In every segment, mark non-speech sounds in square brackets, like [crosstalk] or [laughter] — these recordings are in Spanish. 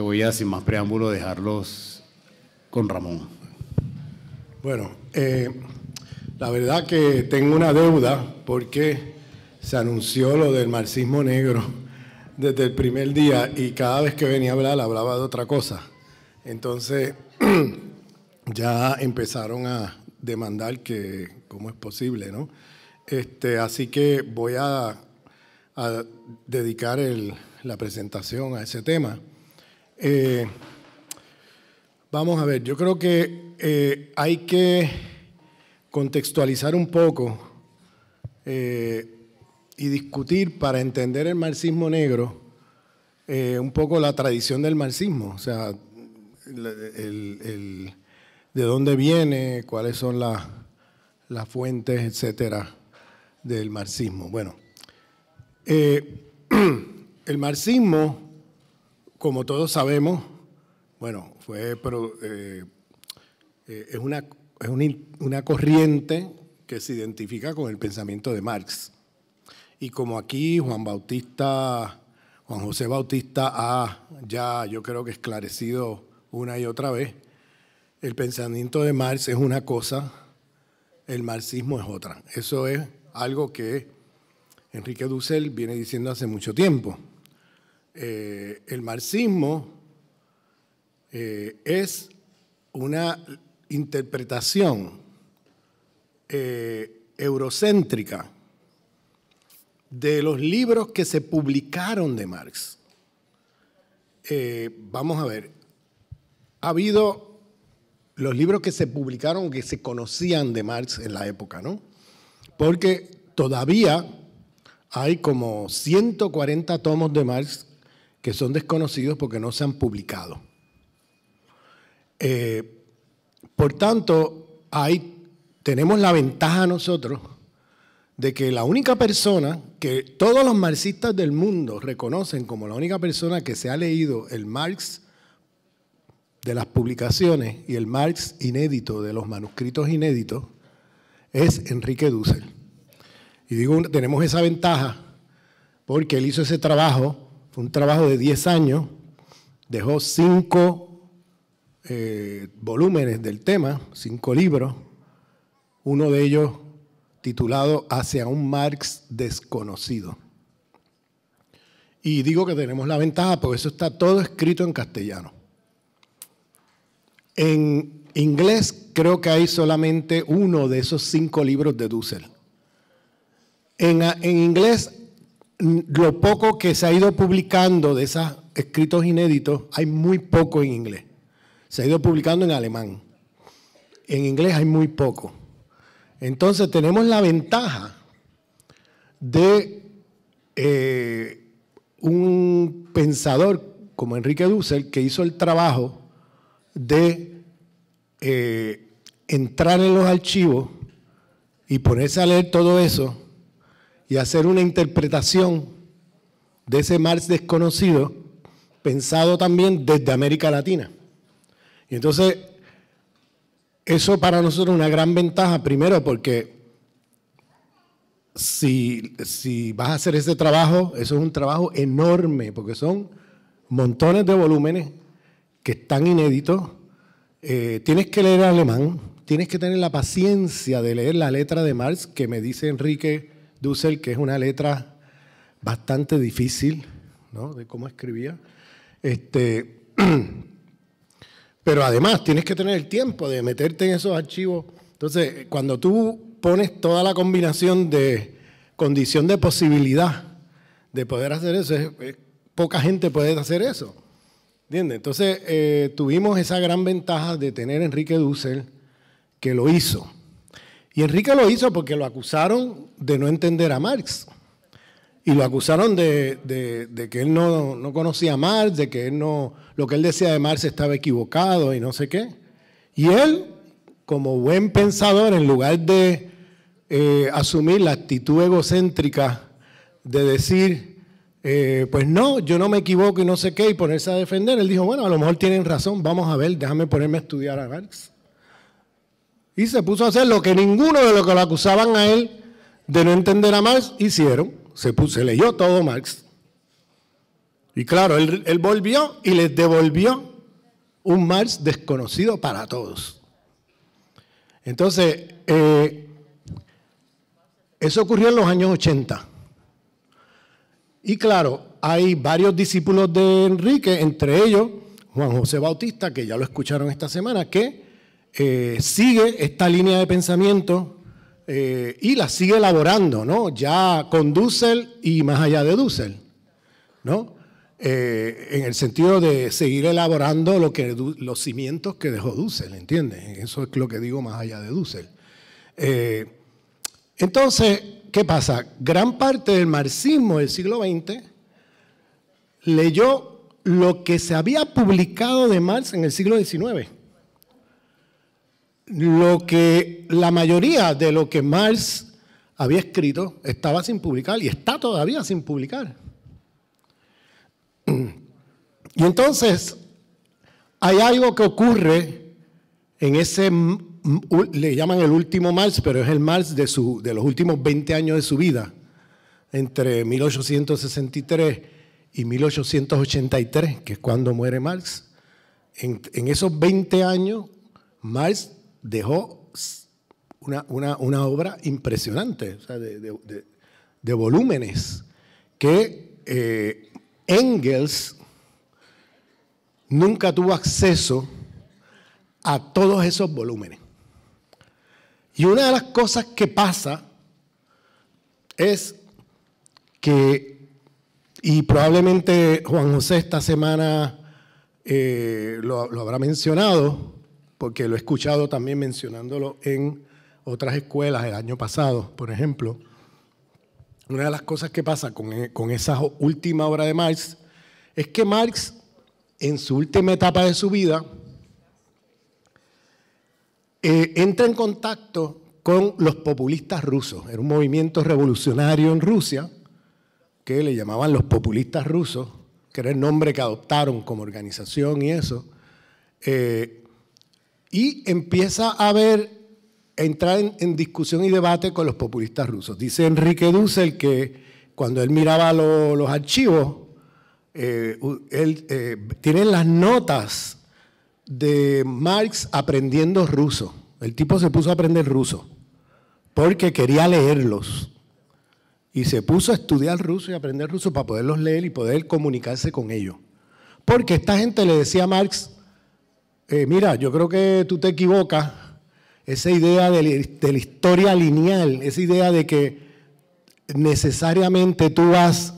voy a, sin más preámbulo, dejarlos con Ramón. Bueno, eh, la verdad que tengo una deuda porque se anunció lo del marxismo negro [laughs] desde el primer día y cada vez que venía a hablar hablaba de otra cosa. Entonces [clears throat] ya empezaron a demandar que cómo es posible, ¿no? Este, así que voy a, a dedicar la presentación a ese tema. Eh, vamos a ver, yo creo que eh, hay que contextualizar un poco eh, y discutir para entender el marxismo negro un poco la tradición del marxismo, o sea, de dónde viene, cuáles son las, las fuentes, etcétera, del marxismo. Bueno, [clears throat] el marxismo como todos sabemos, bueno, fue, pero, eh, eh, es, una, es una, una, corriente que se identifica con el pensamiento de Marx. Y como aquí Juan Bautista, Juan José Bautista ha ya, yo creo que esclarecido una y otra vez, el pensamiento de Marx es una cosa, el marxismo es otra. Eso es algo que Enrique Dussel viene diciendo hace mucho tiempo. Eh, el marxismo eh, es una interpretación eh, eurocéntrica de los libros que se publicaron de Marx. vamos a ver, ha habido los libros que se publicaron, que se conocían de Marx en la época, ¿no? Porque todavía hay como 140 tomos de Marx que son desconocidos porque no se han publicado. Eh, por tanto, hay, tenemos la ventaja nosotros de que la única persona que todos los marxistas del mundo reconocen como la única persona que se ha leído el Marx de las publicaciones y el Marx inédito de los manuscritos inéditos es Enrique Dussel. Y digo, tenemos esa ventaja porque él hizo ese trabajo fue un trabajo de 10 años, dejó cinco eh, volúmenes del tema, cinco libros, uno de ellos titulado Hacia un Marx desconocido. Y digo que tenemos la ventaja porque eso está todo escrito en castellano. En inglés creo que hay solamente uno de esos cinco libros de Dussel. En, en inglés lo poco que se ha ido publicando de esos escritos inéditos, hay muy poco en inglés. Se ha ido publicando en alemán. En inglés hay muy poco. Entonces tenemos la ventaja de eh, un pensador como Enrique Dussel que hizo el trabajo de eh, entrar en los archivos y ponerse a leer todo eso y hacer una interpretación de ese Marx desconocido, pensado también desde América Latina. Y entonces, eso para nosotros es una gran ventaja, primero porque si, vas a hacer ese trabajo, eso es un trabajo enorme, porque son montones de volúmenes que están inéditos. Eh, tienes que leer alemán, tienes que tener la paciencia de leer la letra de Marx que me dice Enrique Dussel, que es una letra bastante difícil, ¿no? De cómo escribía. Este, [clears throat] pero además tienes que tener el tiempo de meterte en esos archivos. Entonces, cuando tú pones toda la combinación de condición de posibilidad de poder hacer eso, poca gente puede hacer eso. ¿Entiendes? Entonces, eh, tuvimos esa gran ventaja de tener Enrique Dussel, que lo hizo. Y Enrique lo hizo porque lo acusaron de no entender a Marx. Y lo acusaron de, que él no, conocía a Marx, de que él no, lo que él decía de Marx estaba equivocado y no sé qué. Y él, como buen pensador, en lugar de eh, asumir la actitud egocéntrica de decir, eh, pues no, yo no me equivoco y no sé qué, y ponerse a defender, él dijo, bueno, a lo mejor tienen razón, vamos a ver, déjame ponerme a estudiar a Marx. Y se puso a hacer lo que ninguno de los que lo acusaban a él de no entender a Marx hicieron. Se, puso, leyó todo Marx. Y claro, él, volvió y les devolvió un Marx desconocido para todos. Entonces, eh, eso ocurrió en los años 80. Y claro, hay varios discípulos de Enrique, entre ellos Juan José Bautista, que ya lo escucharon esta semana, que eh, sigue esta línea de pensamiento eh, y la sigue elaborando, ¿no? Ya con Dussel y más allá de Dussel, ¿no? Eh, en el sentido de seguir elaborando los cimientos que dejó Dussel, ¿entiendes? Eso es lo que digo más allá de Dussel. entonces, ¿qué pasa? Gran parte del marxismo del siglo XX leyó lo que se había publicado de Marx en el siglo XIX lo que la mayoría de lo que Marx había escrito estaba sin publicar y está todavía sin publicar. Y entonces hay algo que ocurre en ese, le llaman el último Marx, pero es el Marx de, su, de los últimos 20 años de su vida, entre 1863 y 1883, que es cuando muere Marx. En, esos 20 años, Marx dejó una, obra impresionante, de, volúmenes, que eh, Engels nunca tuvo acceso a todos esos volúmenes. Y una de las cosas que pasa es que, y probablemente Juan José esta semana eh, lo, lo habrá mencionado, porque lo he escuchado también mencionándolo en otras escuelas el año pasado, por ejemplo. Una de las cosas que pasa con, e, esa última obra de Marx es que Marx, en su última etapa de su vida, eh, entra en contacto con los populistas rusos. Era un movimiento revolucionario en Rusia que le llamaban los populistas rusos, que era el nombre que adoptaron como organización y eso. Eh, y empieza a ver, entrar en, discusión y debate con los populistas rusos. Dice Enrique Dussel que cuando él miraba los archivos, eh, él eh, tiene las notas de Marx aprendiendo ruso. El tipo se puso a aprender ruso porque quería leerlos. Y se puso a estudiar ruso y aprender ruso para poderlos leer y poder comunicarse con ellos. Porque esta gente le decía a Marx, eh, mira, yo creo que tú te equivocas, esa idea de, la historia lineal, esa idea de que necesariamente tú vas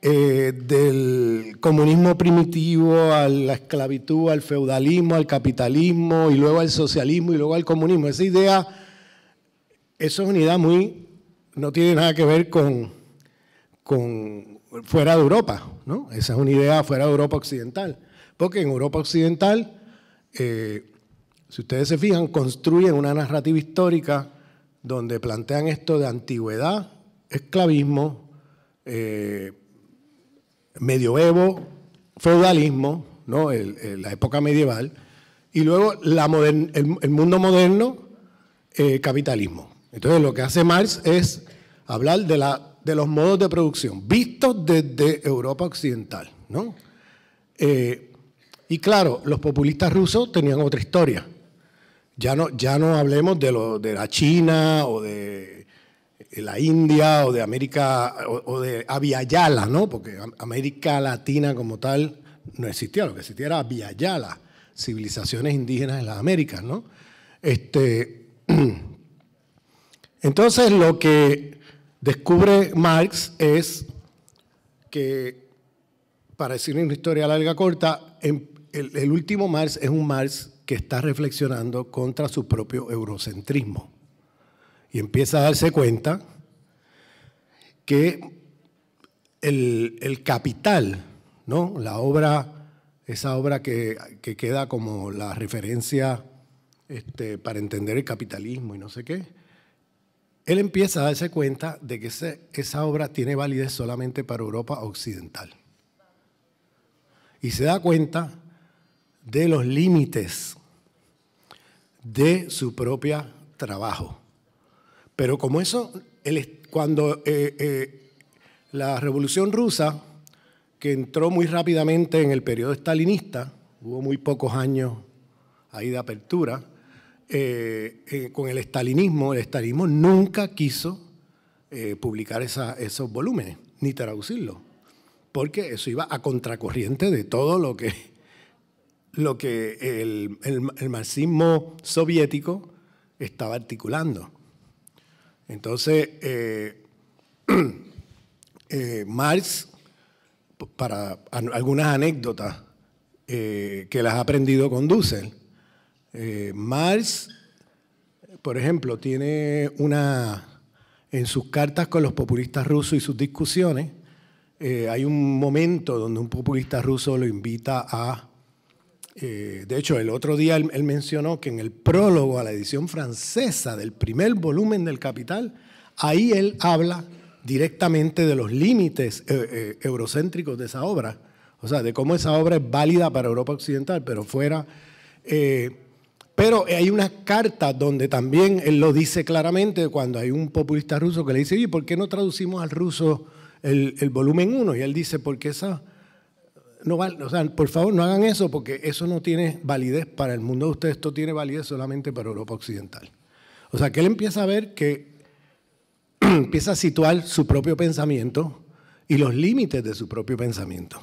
eh, del comunismo primitivo a la esclavitud, al feudalismo, al capitalismo y luego al socialismo y luego al comunismo. Esa idea, esa es una idea muy, no tiene nada que ver con, con fuera de Europa, ¿no? Esa es una idea fuera de Europa occidental, porque en Europa occidental eh, si ustedes se fijan, construyen una narrativa histórica donde plantean esto de antigüedad, esclavismo, eh, medioevo, feudalismo, la época medieval, y luego el, mundo moderno, eh, capitalismo. Entonces lo que hace Marx es hablar de, los modos de producción vistos desde Europa Occidental. ¿no? Y claro, los populistas rusos tenían otra historia. Ya no, ya no hablemos de, la China o de eh, la India o de América o, de Aviala, ¿no? Porque América Latina como tal no existía, lo que existía era Aviala, civilizaciones indígenas en las Américas, ¿no? Este, [clears throat] entonces lo que descubre Marx es que, para decir una historia larga corta, en, em, el, último Marx es un Marx que está reflexionando contra su propio eurocentrismo y empieza a darse cuenta que el, capital, ¿no? la obra, esa obra que, queda como la referencia este, para entender el capitalismo y no sé qué, él empieza a darse cuenta de que esa obra tiene validez solamente para Europa Occidental. Y se da cuenta de los límites de su propio trabajo. Pero como eso, cuando eh, eh, la Revolución Rusa, que entró muy rápidamente en el periodo stalinista, hubo muy pocos años ahí de apertura, eh, con el estalinismo, el estalinismo nunca quiso publicar esos volúmenes, ni traducirlos, porque eso iba a contracorriente de todo lo que lo que el, marxismo soviético estaba articulando. Entonces, eh, [clears throat] eh, Marx, para algunas anécdotas eh, que las ha aprendido con Dussel, Marx, por ejemplo, tiene una, en sus cartas con los populistas rusos y sus discusiones, hay un momento donde un populista ruso lo invita a eh, de hecho, el otro día él, mencionó que en el prólogo a la edición francesa del primer volumen del Capital, ahí él habla directamente de los límites eh, eh, eurocéntricos de esa obra, o sea, de cómo esa obra es válida para Europa Occidental, pero fuera... Pero hay una carta donde también él lo dice claramente cuando hay un populista ruso que le dice, ¿por qué no traducimos al ruso el, el volumen 1? Y él dice, porque esa, no o sea, por favor no hagan eso porque eso no tiene validez para el mundo de ustedes, esto tiene validez solamente para Europa Occidental. O sea, que él empieza a ver que [clears throat] empieza a situar su propio pensamiento y los límites de su propio pensamiento.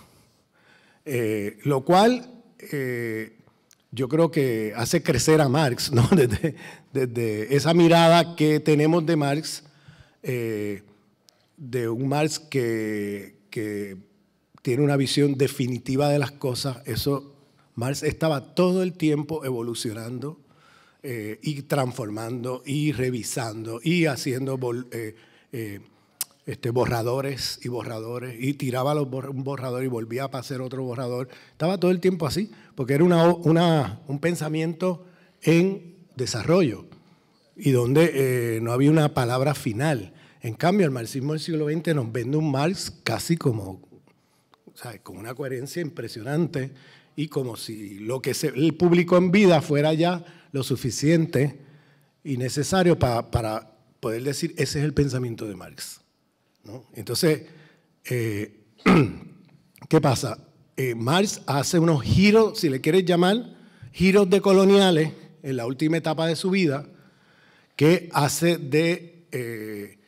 Eh, lo cual eh, yo creo que hace crecer a Marx, [laughs] ¿no? desde, desde, esa mirada que tenemos de Marx, eh, de un Marx que tiene una visión definitiva de las cosas. Eso, Marx estaba todo el tiempo evolucionando eh, y transformando y revisando y haciendo eh, eh, este, borradores y borradores y tiraba los un borrador y volvía a hacer otro borrador. Estaba todo el tiempo así, porque era un pensamiento en desarrollo y donde no había una palabra final. En cambio, el marxismo del siglo XX nos vende un Marx casi como con una coherencia impresionante y como si lo que se, el público en vida fuera ya lo suficiente y necesario para poder decir, ese es el pensamiento de Marx. Entonces, eh, [clears throat] ¿qué pasa? Eh, Marx hace unos giros, si le quieres llamar, giros decoloniales en la última etapa de su vida, que hace de, eh,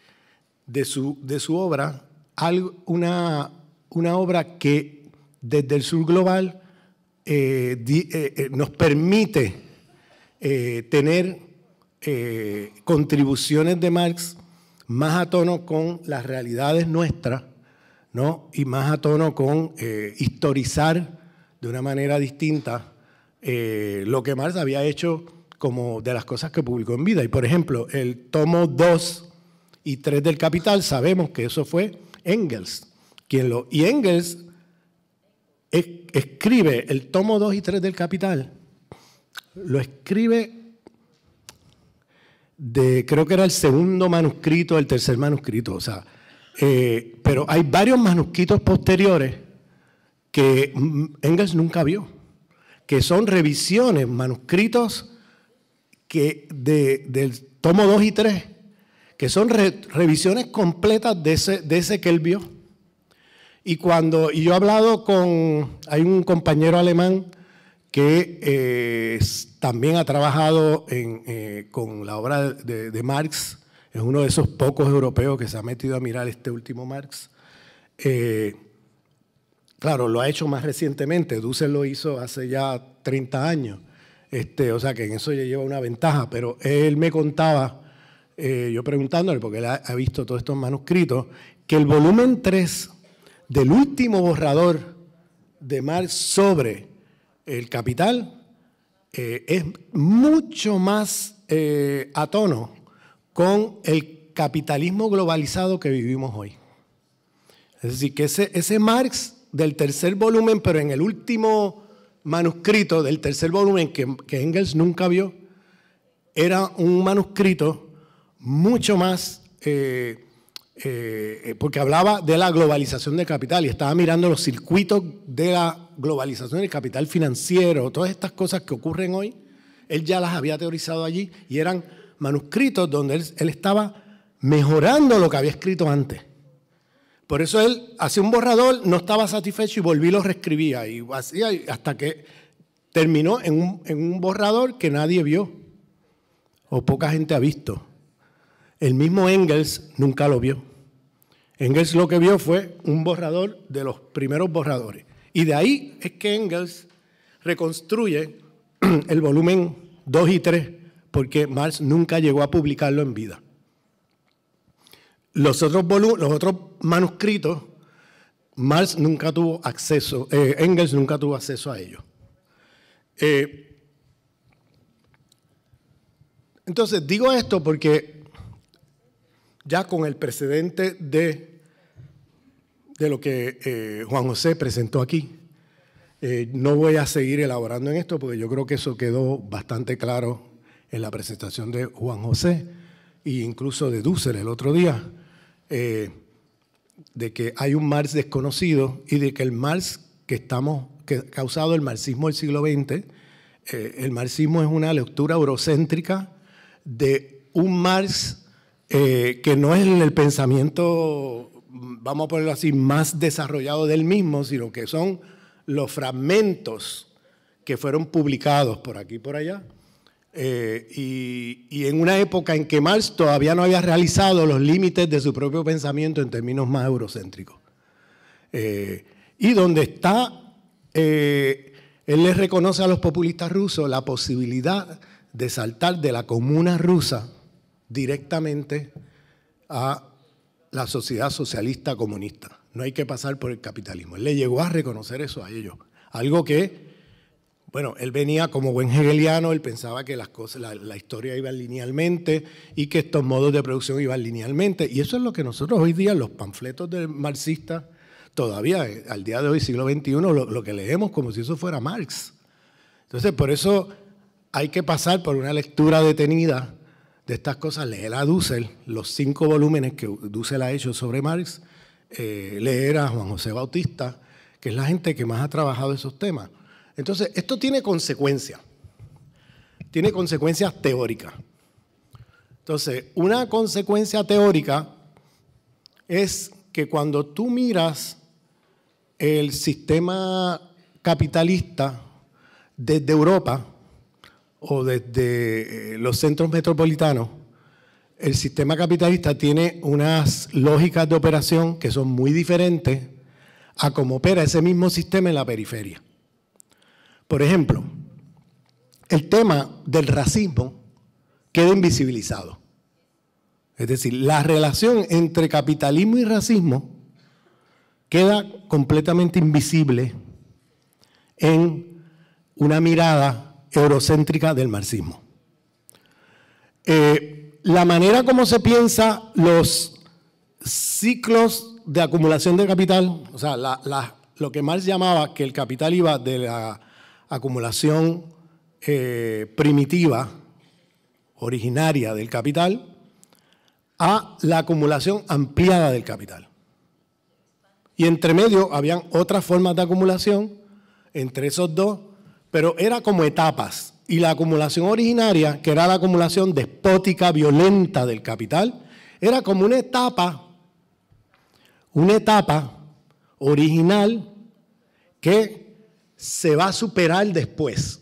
de, su, de su obra algo, una, una obra que desde el sur global eh, eh, eh, nos permite tener contribuciones de Marx más a tono con las realidades nuestras ¿no? y más a tono con historizar de una manera distinta lo que Marx había hecho como de las cosas que publicó en vida. Y por ejemplo, el tomo 2 y 3 del Capital, sabemos que eso fue Engels lo... Y Engels escribe el tomo 2 y 3 del Capital, lo escribe de, creo que era el segundo manuscrito, el tercer manuscrito, o sea, eh, pero hay varios manuscritos posteriores que Engels nunca vio, que son revisiones, manuscritos que del tomo 2 y 3, que son revisiones completas de ese que él vio. Y cuando y yo he hablado con, hay un compañero alemán que eh, también ha trabajado eh, con la obra de, Marx, es uno de esos pocos europeos que se ha metido a mirar este último Marx. Eh, claro, lo ha hecho más recientemente, Dussel lo hizo hace ya 30 años, este, o sea que en eso ya lleva una ventaja, pero él me contaba, yo preguntándole, porque él ha, ha visto todos estos manuscritos, que el volumen 3 del último borrador de Marx sobre el capital eh, es mucho más eh, a tono con el capitalismo globalizado que vivimos hoy. Es decir, que ese, Marx del tercer volumen, pero en el último manuscrito del tercer volumen que, Engels nunca vio, era un manuscrito mucho más eh, eh, porque hablaba de la globalización de capital y estaba mirando los circuitos de la globalización del capital financiero, todas estas cosas que ocurren hoy, él ya las había teorizado allí y eran manuscritos donde él, estaba mejorando lo que había escrito antes. Por eso él hacía un borrador, no estaba satisfecho y volví y lo reescribía y hacía hasta que terminó en un borrador que nadie vio o poca gente ha visto. El mismo Engels nunca lo vio. Engels lo que vio fue un borrador de los primeros borradores. Y de ahí es que Engels reconstruye [clears throat] el volumen 2 y 3, porque Marx nunca llegó a publicarlo en vida. Los otros, los otros manuscritos, Marx nunca tuvo acceso, eh, Engels nunca tuvo acceso a ellos. Eh, entonces, digo esto porque ya con el precedente de, de lo que eh, Juan José presentó aquí. Eh, no voy a seguir elaborando en esto porque yo creo que eso quedó bastante claro en la presentación de Juan José e incluso de Dussel el otro día, eh, de que hay un Marx desconocido y de que el Marx que estamos, que ha causado el marxismo del siglo XX, el marxismo es una lectura eurocéntrica de un Marx eh, que no es el pensamiento, vamos a ponerlo así, más desarrollado del mismo, sino que son los fragmentos que fueron publicados por aquí y por allá. Eh, y, en una época en que Marx todavía no había realizado los límites de su propio pensamiento en términos más eurocéntricos. Eh, y donde está, él les reconoce a los populistas rusos la posibilidad de saltar de la comuna rusa directamente a la sociedad socialista comunista. No hay que pasar por el capitalismo. Él le llegó a reconocer eso a ellos. Algo que, bueno, él venía como buen hegeliano, él pensaba que las cosas, la, historia iba linealmente y que estos modos de producción iban linealmente. Y eso es lo que nosotros hoy día, los panfletos del marxista, todavía eh, al día de hoy, siglo XXI, lo, lo que leemos como si eso fuera Marx. Entonces, por eso hay que pasar por una lectura detenida de estas cosas, leer a Dussel, los cinco volúmenes que Dussel ha hecho sobre Marx, eh, leer a Juan José Bautista, que es la gente que más ha trabajado esos temas. Entonces, esto tiene consecuencias, tiene consecuencias teóricas. Entonces, una consecuencia teórica es que cuando tú miras el sistema capitalista desde Europa, o desde eh, los centros metropolitanos, el sistema capitalista tiene unas lógicas de operación que son muy diferentes a cómo opera ese mismo sistema en la periferia. Por ejemplo, el tema del racismo queda invisibilizado. Es decir, la relación entre capitalismo y racismo queda completamente invisible en una mirada eurocéntrica del marxismo. Eh, la manera como se piensa los ciclos de acumulación de capital, o sea, lo que Marx llamaba que el capital iba de la acumulación eh, primitiva, originaria del capital, a la acumulación ampliada del capital. Y entre medio habían otras formas de acumulación, entre esos dos, pero era como etapas. Y la acumulación originaria, que era la acumulación despótica, violenta del capital, era como una etapa, una etapa original que se va a superar después.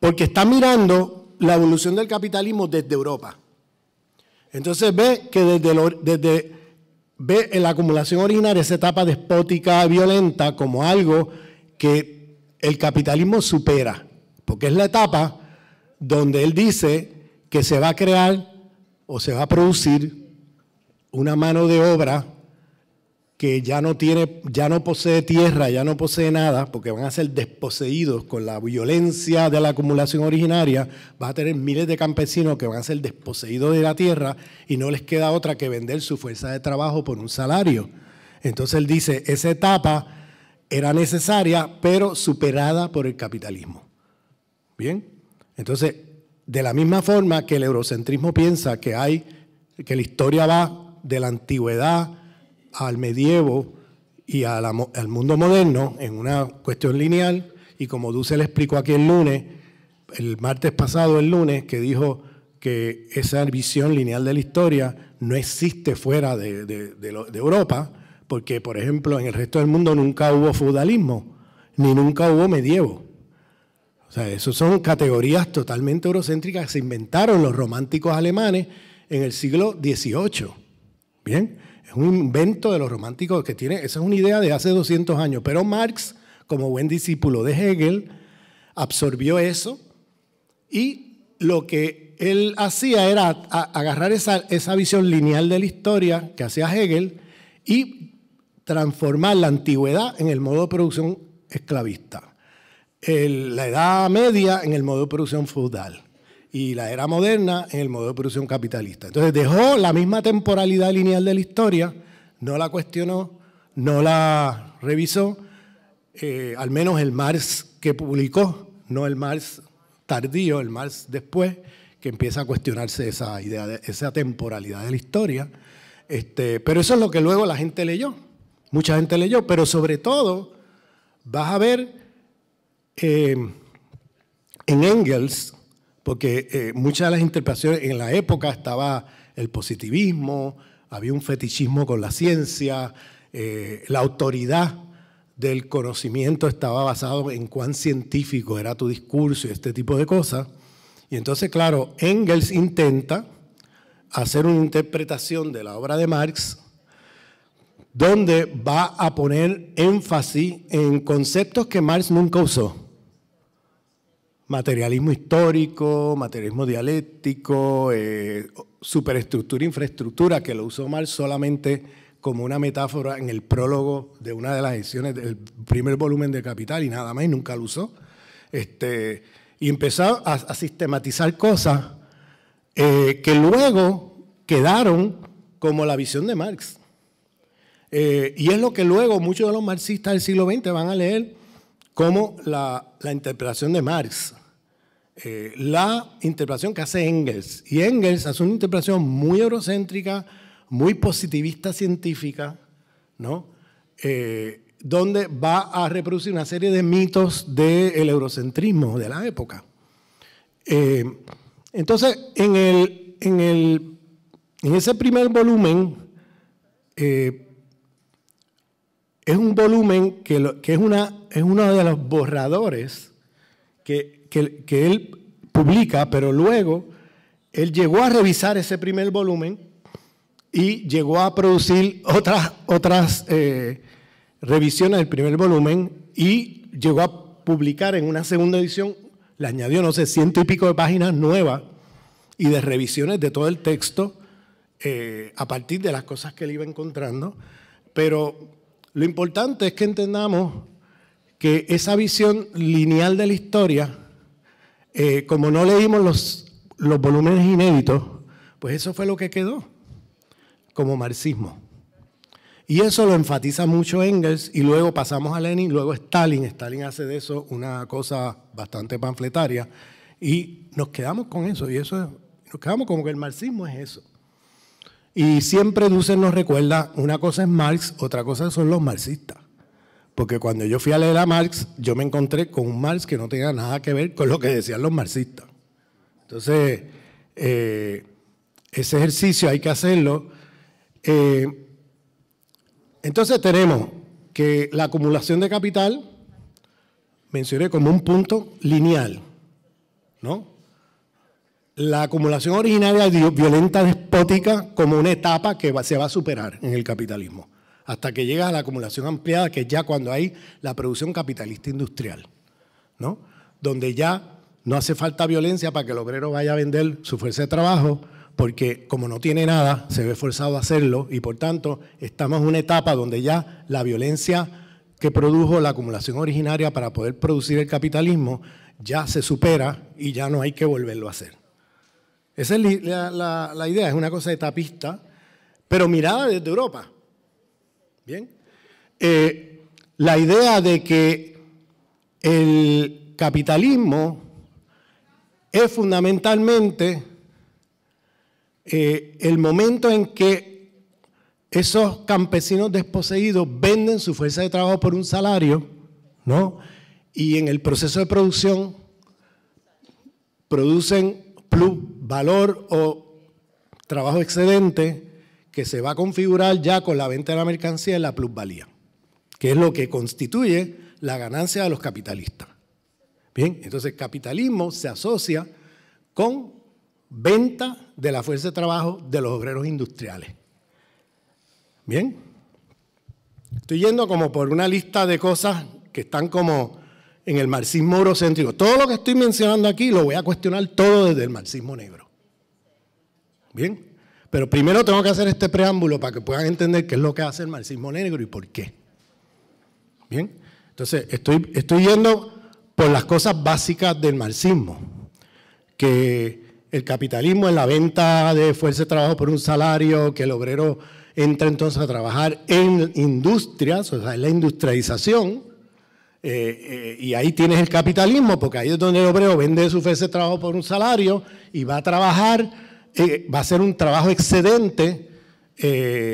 Porque está mirando la evolución del capitalismo desde Europa. Entonces ve que desde, desde ve en la acumulación originaria esa etapa despótica, violenta, como algo que el capitalismo supera, porque es la etapa donde él dice que se va a crear o se va a producir una mano de obra que ya no tiene, ya no posee tierra, ya no posee nada, porque van a ser desposeídos con la violencia de la acumulación originaria, va a tener miles de campesinos que van a ser desposeídos de la tierra y no les queda otra que vender su fuerza de trabajo por un salario. Entonces él dice, esa etapa era necesaria, pero superada por el capitalismo. Bien, entonces, de la misma forma que el eurocentrismo piensa que hay, que la historia va de la antigüedad al medievo y al mundo moderno en una cuestión lineal, y como dulce le explicó aquí el lunes, el martes pasado, el lunes, que dijo que esa visión lineal de la historia no existe fuera de Europa, porque, por ejemplo, en el resto del mundo nunca hubo feudalismo, ni nunca hubo medievo. O sea, esas son categorías totalmente eurocéntricas que se inventaron los románticos alemanes en el siglo XVIII. Bien, es un invento de los románticos que tiene, esa es una idea de hace 200 años, pero Marx, como buen discípulo de Hegel, absorbió eso y lo que él hacía era agarrar esa, esa visión lineal de la historia que hacía Hegel y transformar la antigüedad en el modo de producción esclavista, la edad media en el modo de producción feudal y la era moderna en el modo de producción capitalista. Entonces dejó la misma temporalidad lineal de la historia, no la cuestionó, no la revisó, eh, al menos el Marx que publicó, no el Marx tardío, el Marx después, que empieza a cuestionarse esa idea, esa temporalidad de la historia. Este, pero eso es lo que luego la gente leyó. Mucha gente leyó, pero sobre todo vas a ver eh, en Engels, porque eh, muchas de las interpretaciones en la época estaba el positivismo, había un fetichismo con la ciencia, eh, la autoridad del conocimiento estaba basado en cuán científico era tu discurso y este tipo de cosas. Y entonces, claro, Engels intenta hacer una interpretación de la obra de Marx donde va a poner énfasis en conceptos que Marx nunca usó. Materialismo histórico, materialismo dialéctico, eh, superestructura, infraestructura, que lo usó Marx solamente como una metáfora en el prólogo de una de las ediciones del primer volumen de Capital y nada más, y nunca lo usó. Este, y empezó a, sistematizar cosas eh, que luego quedaron como la visión de Marx. Eh, y es lo que luego muchos de los marxistas del siglo XX van a leer como la, interpretación de Marx, eh, la interpretación que hace Engels. Y Engels hace una interpretación muy eurocéntrica, muy positivista científica, eh, donde va a reproducir una serie de mitos del eurocentrismo de la época. entonces, en, el, en, ese primer volumen, es un volumen que, es, una, es uno de los borradores que, que, él publica, pero luego él llegó a revisar ese primer volumen y llegó a producir otras, otras eh, revisiones del primer volumen y llegó a publicar en una segunda edición, le añadió, no sé, ciento y pico de páginas nuevas y de revisiones de todo el texto eh, a partir de las cosas que él iba encontrando. Pero lo importante es que entendamos que esa visión lineal de la historia, eh, como no leímos los, volúmenes inéditos, pues eso fue lo que quedó como marxismo. Y eso lo enfatiza mucho Engels y luego pasamos a Lenin, luego Stalin. Stalin hace de eso una cosa bastante panfletaria y nos quedamos con eso. Y eso nos quedamos como que el marxismo es eso. Y siempre Dussel nos recuerda, una cosa es Marx, otra cosa son los marxistas. Porque cuando yo fui a leer a Marx, yo me encontré con un Marx que no tenía nada que ver con lo que decían los marxistas. Entonces, eh, ese ejercicio hay que hacerlo. Eh, entonces tenemos que la acumulación de capital, mencioné como un punto lineal, ¿no? la acumulación originaria violenta despótica como una etapa que se va a superar en el capitalismo, hasta que llega a la acumulación ampliada, que es ya cuando hay la producción capitalista industrial, ¿no? donde ya no hace falta violencia para que el obrero vaya a vender su fuerza de trabajo, porque como no tiene nada, se ve forzado a hacerlo y por tanto estamos en una etapa donde ya la violencia que produjo la acumulación originaria para poder producir el capitalismo ya se supera y ya no hay que volverlo a hacer. Esa es la, idea, es una cosa etapista, pero mirada desde Europa. Bien. Eh, la idea de que el capitalismo es fundamentalmente eh, el momento en que esos campesinos desposeídos venden su fuerza de trabajo por un salario, ¿no? Y en el proceso de producción producen plus valor o trabajo excedente que se va a configurar ya con la venta de la mercancía en la plusvalía, que es lo que constituye la ganancia de los capitalistas. Bien, entonces capitalismo se asocia con venta de la fuerza de trabajo de los obreros industriales. Bien, estoy yendo como por una lista de cosas que están como en el marxismo eurocéntrico. Todo lo que estoy mencionando aquí lo voy a cuestionar todo desde el marxismo negro. Bien, pero primero tengo que hacer este preámbulo para que puedan entender qué es lo que hace el marxismo negro y por qué. Bien, entonces estoy, estoy yendo por las cosas básicas del marxismo, que el capitalismo es la venta de fuerza de trabajo por un salario, que el obrero entra entonces a trabajar en industrias, o sea, en la industrialización, eh, eh, y ahí tienes el capitalismo, porque ahí es donde el obrero vende su fe de trabajo por un salario y va a trabajar, eh, va a ser un trabajo excedente,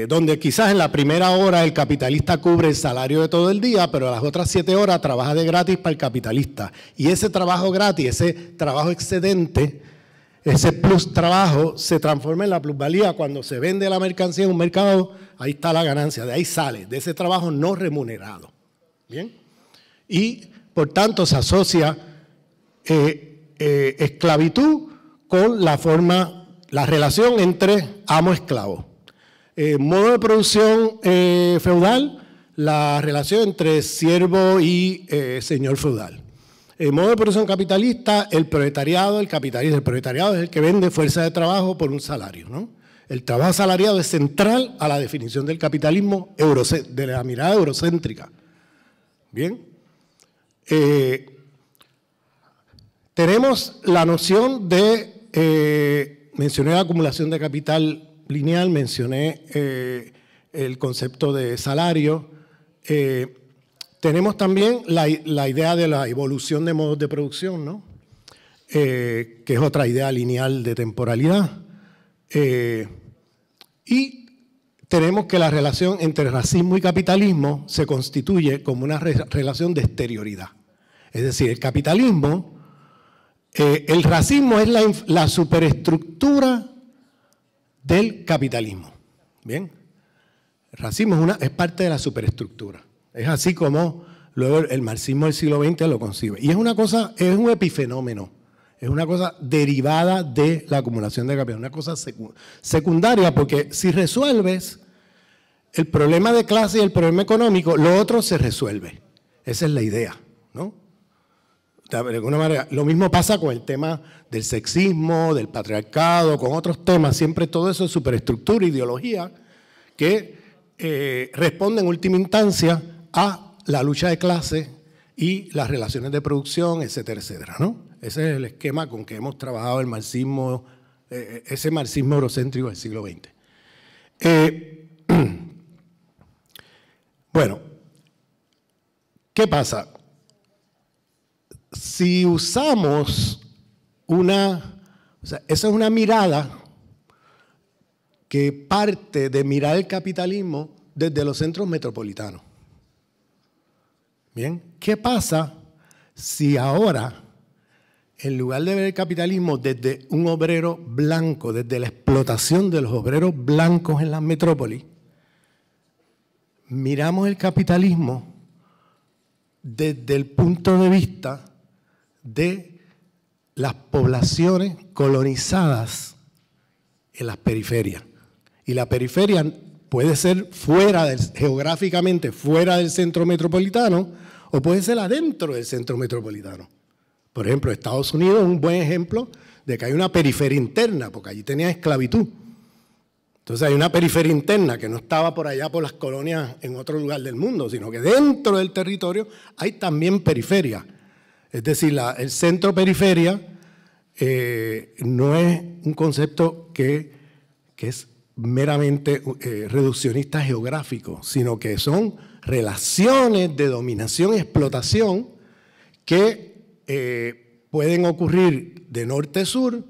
donde quizás en la primera hora el capitalista cubre el salario de todo el día, pero a las otras siete horas trabaja de gratis para el capitalista. Y ese trabajo gratis, ese trabajo excedente, ese plus trabajo se transforma en la plusvalía. Cuando se vende la mercancía en un mercado, ahí está la ganancia, de ahí sale, de ese trabajo no remunerado. ¿Bien? y por tanto se asocia eh, eh, esclavitud con la forma, la relación entre amo-esclavo. Eh, modo de producción feudal, la relación entre siervo y señor feudal. modo de producción capitalista, el proletariado, el capitalista, El proletariado es el que vende fuerza de trabajo por un salario. El trabajo asalariado es central a la definición del capitalismo de la mirada eurocéntrica. Bien, eh, tenemos la noción de, eh, mencioné la acumulación de capital lineal, mencioné eh, el concepto de salario. tenemos también la, idea de la evolución de modos de producción, que es otra idea lineal de temporalidad. y tenemos que la relación entre racismo y capitalismo se constituye como una relación de exterioridad. Es decir, el capitalismo, eh, el racismo es la, superestructura del capitalismo. ¿Bien? El racismo es, es parte de la superestructura. Es así como luego el marxismo del siglo XX lo concibe. Y es una cosa, es un epifenómeno es una cosa derivada de la acumulación de capital, una cosa secundaria, porque si resuelves el problema de clase y el problema económico, lo otro se resuelve. Esa es la idea, ¿no? De alguna manera, lo mismo pasa con el tema del sexismo, del patriarcado, con otros temas, siempre todo eso es superestructura, ideología, que eh, responde en última instancia a la lucha de clase y las relaciones de producción, etcétera, etcétera, ¿no? Ese es el esquema con que hemos trabajado el marxismo, eh, eh, ese marxismo eurocéntrico del siglo XX. Eh, [clears throat] bueno, ¿qué pasa? Si usamos una, o sea, esa es una mirada que parte de mirar el capitalismo desde los centros metropolitanos. Bien, ¿qué pasa si ahora en lugar de ver el capitalismo desde un obrero blanco, desde la explotación de los obreros blancos en las metrópolis, miramos el capitalismo desde el punto de vista de las poblaciones colonizadas en las periferias. Y la periferia puede ser fuera del, geográficamente fuera del centro metropolitano o puede ser adentro del centro metropolitano. Por ejemplo, Estados Unidos es un buen ejemplo de que hay una periferia interna, porque allí tenía esclavitud. Entonces hay una periferia interna que no estaba por allá por las colonias en otro lugar del mundo, sino que dentro del territorio hay también periferia. Es decir, el centro periferia eh, no es un concepto que, es meramente eh, reduccionista geográfico, sino que son relaciones de dominación y explotación que eh, pueden ocurrir de norte a sur,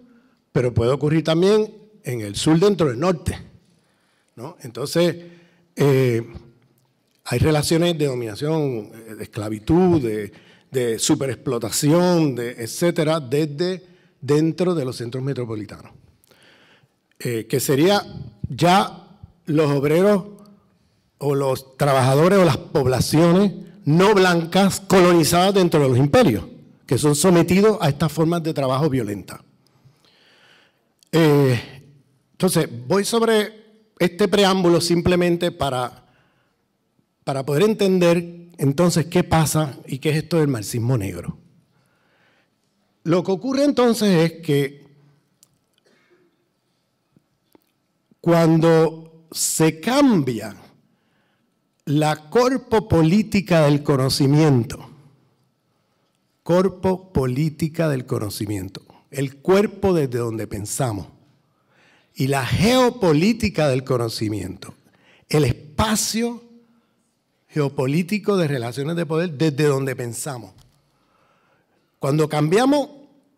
pero puede ocurrir también en el sur dentro del norte. Entonces, eh, hay relaciones de dominación, eh, de esclavitud, de, superexplotación, de, etcétera, desde dentro de los centros metropolitanos. que sería ya los obreros o los trabajadores o las poblaciones no blancas colonizadas dentro de los imperios que son sometidos a estas formas de trabajo violenta. Eh, entonces, voy sobre este preámbulo simplemente para, para poder entender entonces qué pasa y qué es esto del marxismo negro. Lo que ocurre entonces es que cuando se cambia la corpo política del conocimiento, Corpo política del conocimiento. El cuerpo desde donde pensamos. Y la geopolítica del conocimiento. El espacio geopolítico de relaciones de poder desde donde pensamos. Cuando cambiamos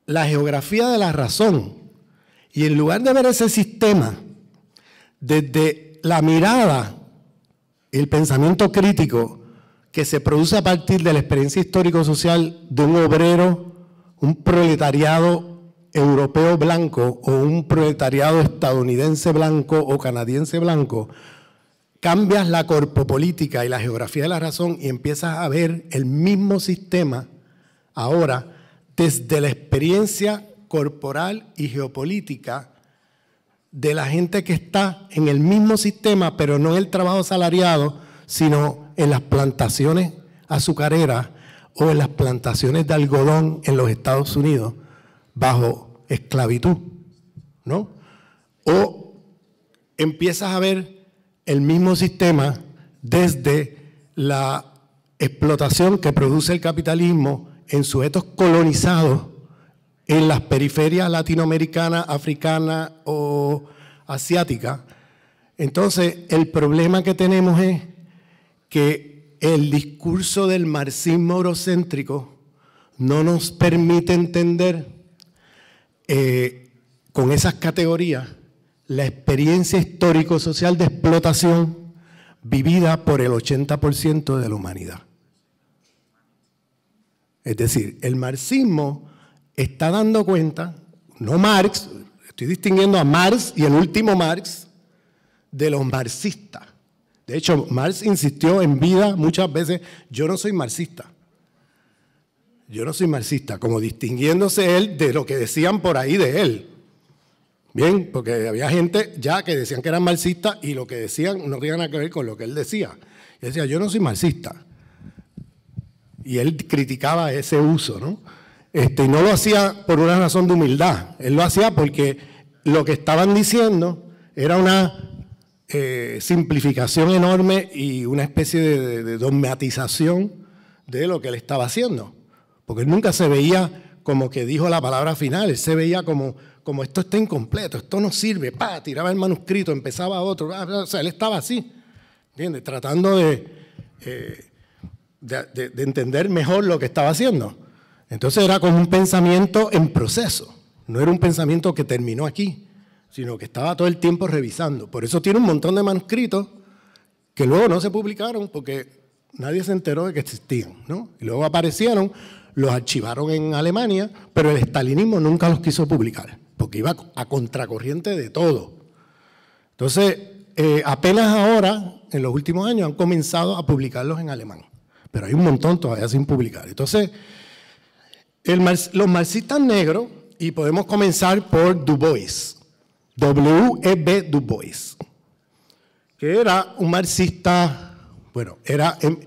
la geografía de la razón y en lugar de ver ese sistema desde la mirada, el pensamiento crítico, que se produce a partir de la experiencia histórico-social de un obrero, un proletariado europeo blanco o un proletariado estadounidense blanco o canadiense blanco, cambias la corpopolítica y la geografía de la razón y empiezas a ver el mismo sistema ahora desde la experiencia corporal y geopolítica de la gente que está en el mismo sistema, pero no en el trabajo salariado, sino en las plantaciones azucareras o en las plantaciones de algodón en los Estados Unidos bajo esclavitud, ¿no? O empiezas a ver el mismo sistema desde la explotación que produce el capitalismo en sujetos colonizados en las periferias latinoamericanas, africanas o asiáticas. Entonces, el problema que tenemos es que el discurso del marxismo eurocéntrico no nos permite entender eh, con esas categorías la experiencia histórico-social de explotación vivida por el 80% de la humanidad. Es decir, el marxismo está dando cuenta, no Marx, estoy distinguiendo a Marx y el último Marx, de los marxistas. De hecho, Marx insistió en vida muchas veces, yo no soy marxista. Yo no soy marxista, como distinguiéndose él de lo que decían por ahí de él. Bien, porque había gente ya que decían que eran marxistas y lo que decían no tenía nada que ver con lo que él decía. Él decía, yo no soy marxista. Y él criticaba ese uso, ¿no? Este, y no lo hacía por una razón de humildad, él lo hacía porque lo que estaban diciendo era una eh, simplificación enorme y una especie de, dogmatización de lo que él estaba haciendo. Porque nunca se veía como que dijo la palabra final, se veía como, como esto está incompleto, esto no sirve, tiraba el manuscrito, empezaba otro, o sea, él estaba así, Tratando eh, de entender mejor lo que estaba haciendo. Entonces era como un pensamiento en proceso, no era un pensamiento que terminó aquí sino que estaba todo el tiempo revisando. Por eso tiene un montón de manuscritos que luego no se publicaron porque nadie se enteró de que existían. ¿no? Y luego aparecieron, los archivaron en Alemania, pero el estalinismo nunca los quiso publicar, porque iba a contracorriente de todo. Entonces, eh, apenas ahora, en los últimos años, han comenzado a publicarlos en alemán, pero hay un montón todavía sin publicar. Entonces, el, los marxistas negros, y podemos comenzar por Du Bois, W.E.B. Du Bois, que era un marxista, bueno, era, em,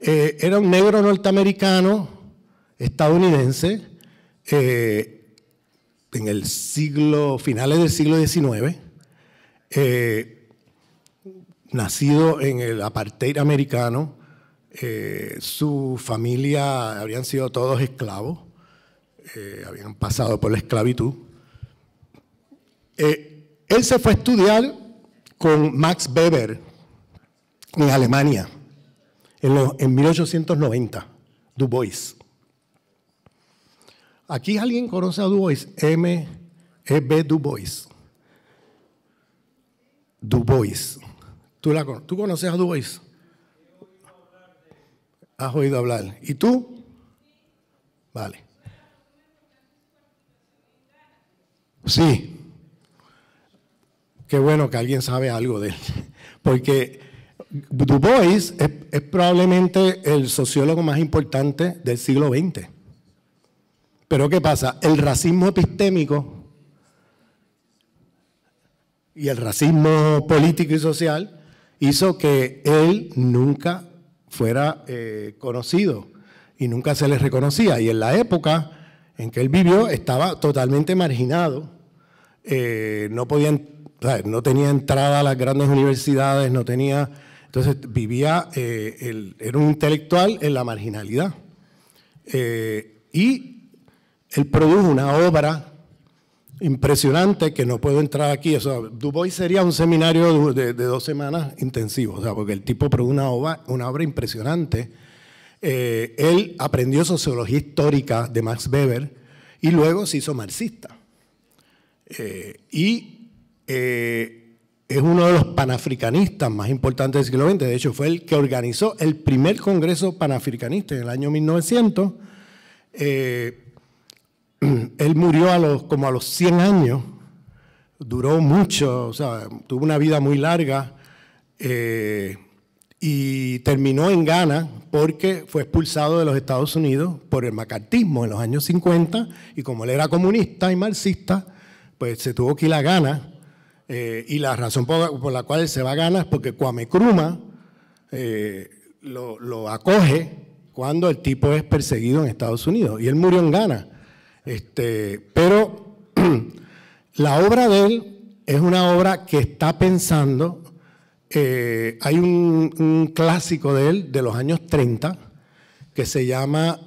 eh, un negro norteamericano, estadounidense, eh, en el siglo, finales del siglo XIX, eh, nacido en el apartheid americano, su familia habían sido todos esclavos, habían pasado por la esclavitud, eh, él se fue a estudiar con Max Weber en Alemania, en, 1890, Du Bois. Aquí alguien conoce a Du Bois, M. E. B. Du Bois. Du Bois. ¿Tú, ¿Tú conoces a Du Bois? Has oído hablar. ¿Y tú? Vale. Sí bueno que alguien sabe algo de él. [laughs] Porque Du Bois es, probablemente el sociólogo más importante del siglo XX. Pero ¿qué pasa? El racismo epistémico y el racismo político y social hizo que él nunca fuera eh, conocido y nunca se le reconocía. Y en la época en que él vivió estaba totalmente marginado, eh, no podían no tenía entrada a las grandes universidades, no tenía... Entonces vivía, eh, era un intelectual en la marginalidad. Eh, y él produjo una obra impresionante que no puedo entrar aquí. O du sería un seminario de, dos semanas intensivo, o sea, porque el tipo produjo una obra, impresionante. Eh, él aprendió sociología histórica de Max Weber y luego se hizo marxista. y eh, es uno de los panafricanistas más importantes del siglo XX. De hecho, fue el que organizó el primer Congreso Panafricanista en el año 1900. Eh, [clears throat] él murió a los, como a los 100 años, duró mucho, o sea, tuvo una vida muy larga eh, y terminó en Ghana porque fue expulsado de los Estados Unidos por el macartismo en los años 50 y como él era comunista y marxista, pues se tuvo que ir a Ghana eh, y la razón por, la cual se va a Ghana es porque Kwame Kruma eh, lo, acoge cuando el tipo es perseguido en Estados Unidos. Y él murió en Ghana. Este, pero [clears throat] la obra de él es una obra que está pensando. Eh, hay un, un, clásico de él de los años 30 que se llama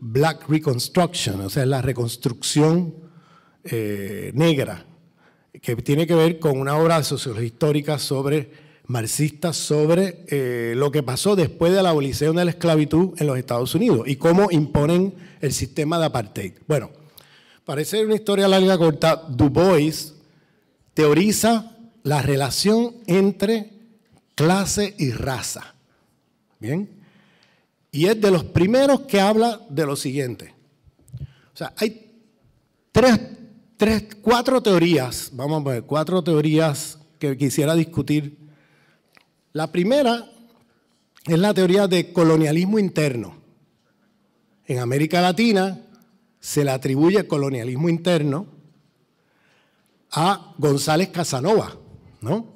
Black Reconstruction, o sea, la reconstrucción negra que tiene que ver con una obra sociohistórica sobre marxista sobre eh, lo que pasó después de la abolición de la esclavitud en los Estados Unidos y cómo imponen el sistema de apartheid. Bueno, parece una historia larga corta, Du Bois teoriza la relación entre clase y raza. ¿Bien? Y es de los primeros que habla de lo siguiente. O sea, hay tres tres, cuatro teorías, vamos a ver, cuatro teorías que quisiera discutir. La primera es la teoría de colonialismo interno. En América Latina se le atribuye colonialismo interno a González Casanova, ¿no?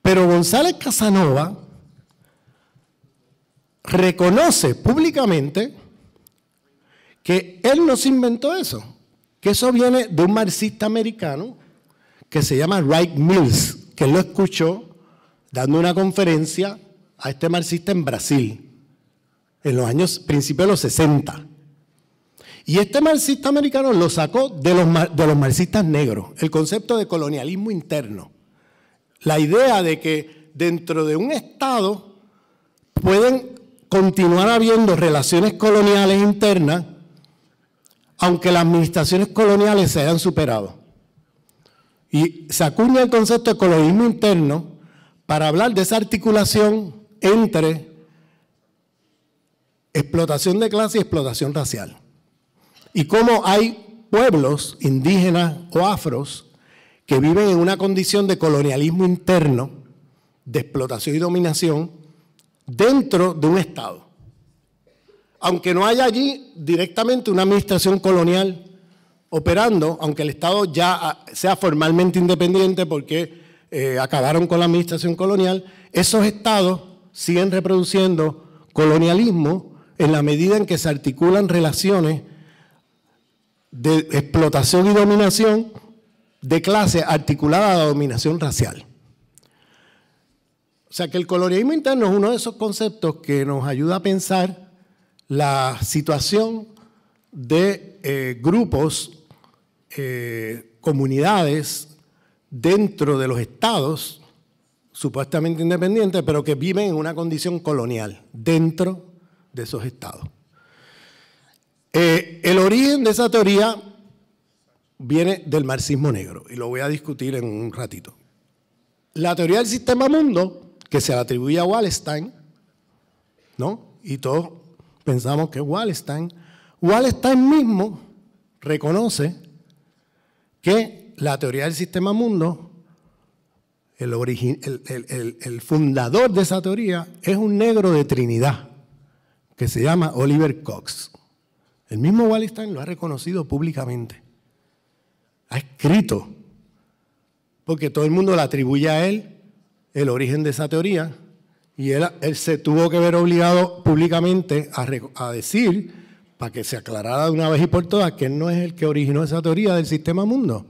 Pero González Casanova reconoce públicamente que él no se inventó eso, que eso viene de un marxista americano que se llama Wright Mills, que lo escuchó dando una conferencia a este marxista en Brasil, en los años, principios de los 60. Y este marxista americano lo sacó de los, de los marxistas negros, el concepto de colonialismo interno. La idea de que dentro de un Estado pueden continuar habiendo relaciones coloniales internas aunque las administraciones coloniales se hayan superado. Y se acuña el concepto de colonialismo interno para hablar de esa articulación entre explotación de clase y explotación racial. Y cómo hay pueblos indígenas o afros que viven en una condición de colonialismo interno, de explotación y dominación, dentro de un Estado aunque no haya allí directamente una administración colonial operando, aunque el Estado ya sea formalmente independiente porque eh, acabaron con la administración colonial, esos estados siguen reproduciendo colonialismo en la medida en que se articulan relaciones de explotación y dominación de clase articulada a la dominación racial. O sea que el colonialismo interno es uno de esos conceptos que nos ayuda a pensar la situación de eh, grupos, eh, comunidades dentro de los estados supuestamente independientes, pero que viven en una condición colonial dentro de esos estados. Eh, el origen de esa teoría viene del marxismo negro, y lo voy a discutir en un ratito. La teoría del sistema mundo, que se la atribuye a Wallenstein, ¿no? y todos pensamos que Wallenstein, Wallenstein mismo reconoce que la teoría del sistema mundo, el, fundador de esa teoría es un negro de Trinidad que se llama Oliver Cox. El mismo Wallenstein lo ha reconocido públicamente. Ha escrito, porque todo el mundo le atribuye a él el origen de esa teoría, y él, se tuvo que ver obligado públicamente a, decir, para que se aclarara de una vez y por todas, que él no es el que originó esa teoría del sistema mundo.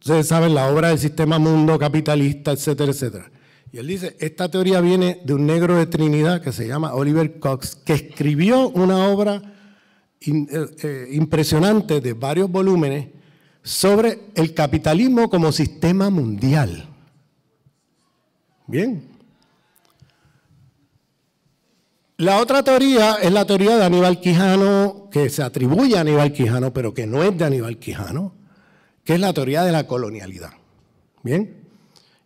Ustedes saben la obra del sistema mundo capitalista, etcétera, etcétera. Y él dice, esta teoría viene de un negro de Trinidad que se llama Oliver Cox, que escribió una obra eh, eh, impresionante de varios volúmenes sobre el capitalismo como sistema mundial. Bien, La otra teoría es la teoría de Aníbal Quijano, que se atribuye a Aníbal Quijano, pero que no es de Aníbal Quijano, que es la teoría de la colonialidad. ¿Bien?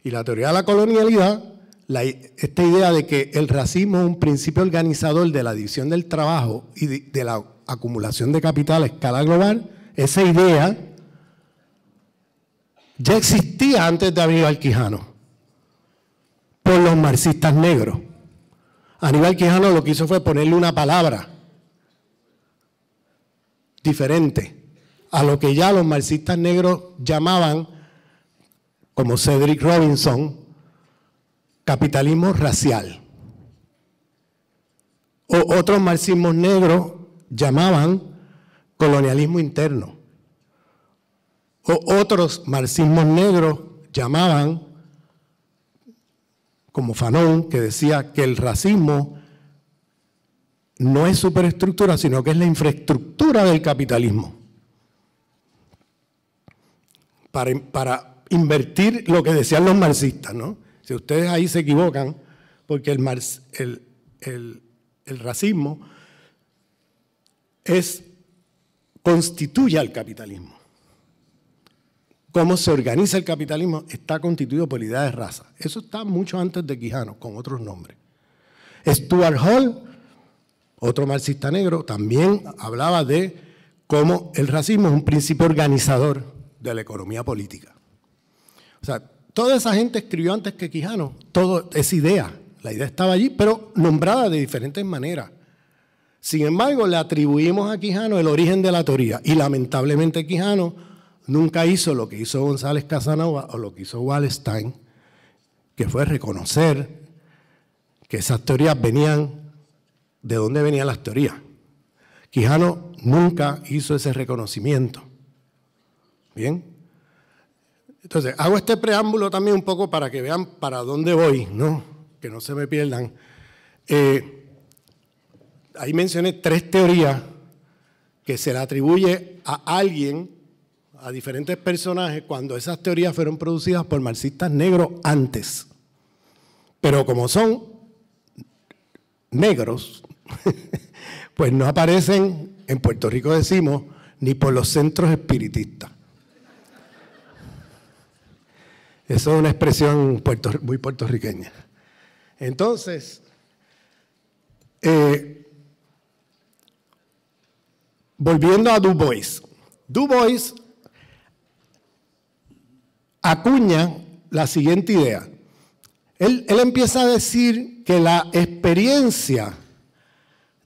Y la teoría de la colonialidad, esta idea de que el racismo es un principio organizador de la división del trabajo y de la acumulación de capital a escala global, esa idea ya existía antes de Aníbal Quijano por los marxistas negros. Aníbal Quijano lo que hizo fue ponerle una palabra diferente a lo que ya los marxistas negros llamaban, como Cedric Robinson, capitalismo racial. O otros marxismos negros llamaban colonialismo interno. O otros marxismos negros llamaban como Fanon, que decía que el racismo no es superestructura, sino que es la infraestructura del capitalismo. Para, invertir lo que decían los marxistas, ¿no? Si ustedes ahí se equivocan, porque el, el racismo es, constituye al capitalismo cómo se organiza el capitalismo está constituido por ideas de raza. Eso está mucho antes de Quijano, con otros nombres. Stuart Hall, otro marxista negro, también hablaba de cómo el racismo es un principio organizador de la economía política. O sea, toda esa gente escribió antes que Quijano, todo esa idea. La idea estaba allí, pero nombrada de diferentes maneras. Sin embargo, le atribuimos a Quijano el origen de la teoría y lamentablemente Quijano nunca hizo lo que hizo González Casanova o lo que hizo Wallenstein, que fue reconocer que esas teorías venían, de dónde venían las teorías. Quijano nunca hizo ese reconocimiento. Bien. Entonces, hago este preámbulo también un poco para que vean para dónde voy, ¿no? Que no se me pierdan. Eh, ahí mencioné tres teorías que se le atribuye a alguien a diferentes personajes cuando esas teorías fueron producidas por marxistas negros antes. Pero como son negros, [laughs] pues no aparecen, en Puerto Rico decimos, ni por los centros espiritistas. Eso es una expresión muy puertorriqueña. Entonces, eh, volviendo a Du Bois. Du Bois acuña la siguiente idea. Él, empieza a decir que la experiencia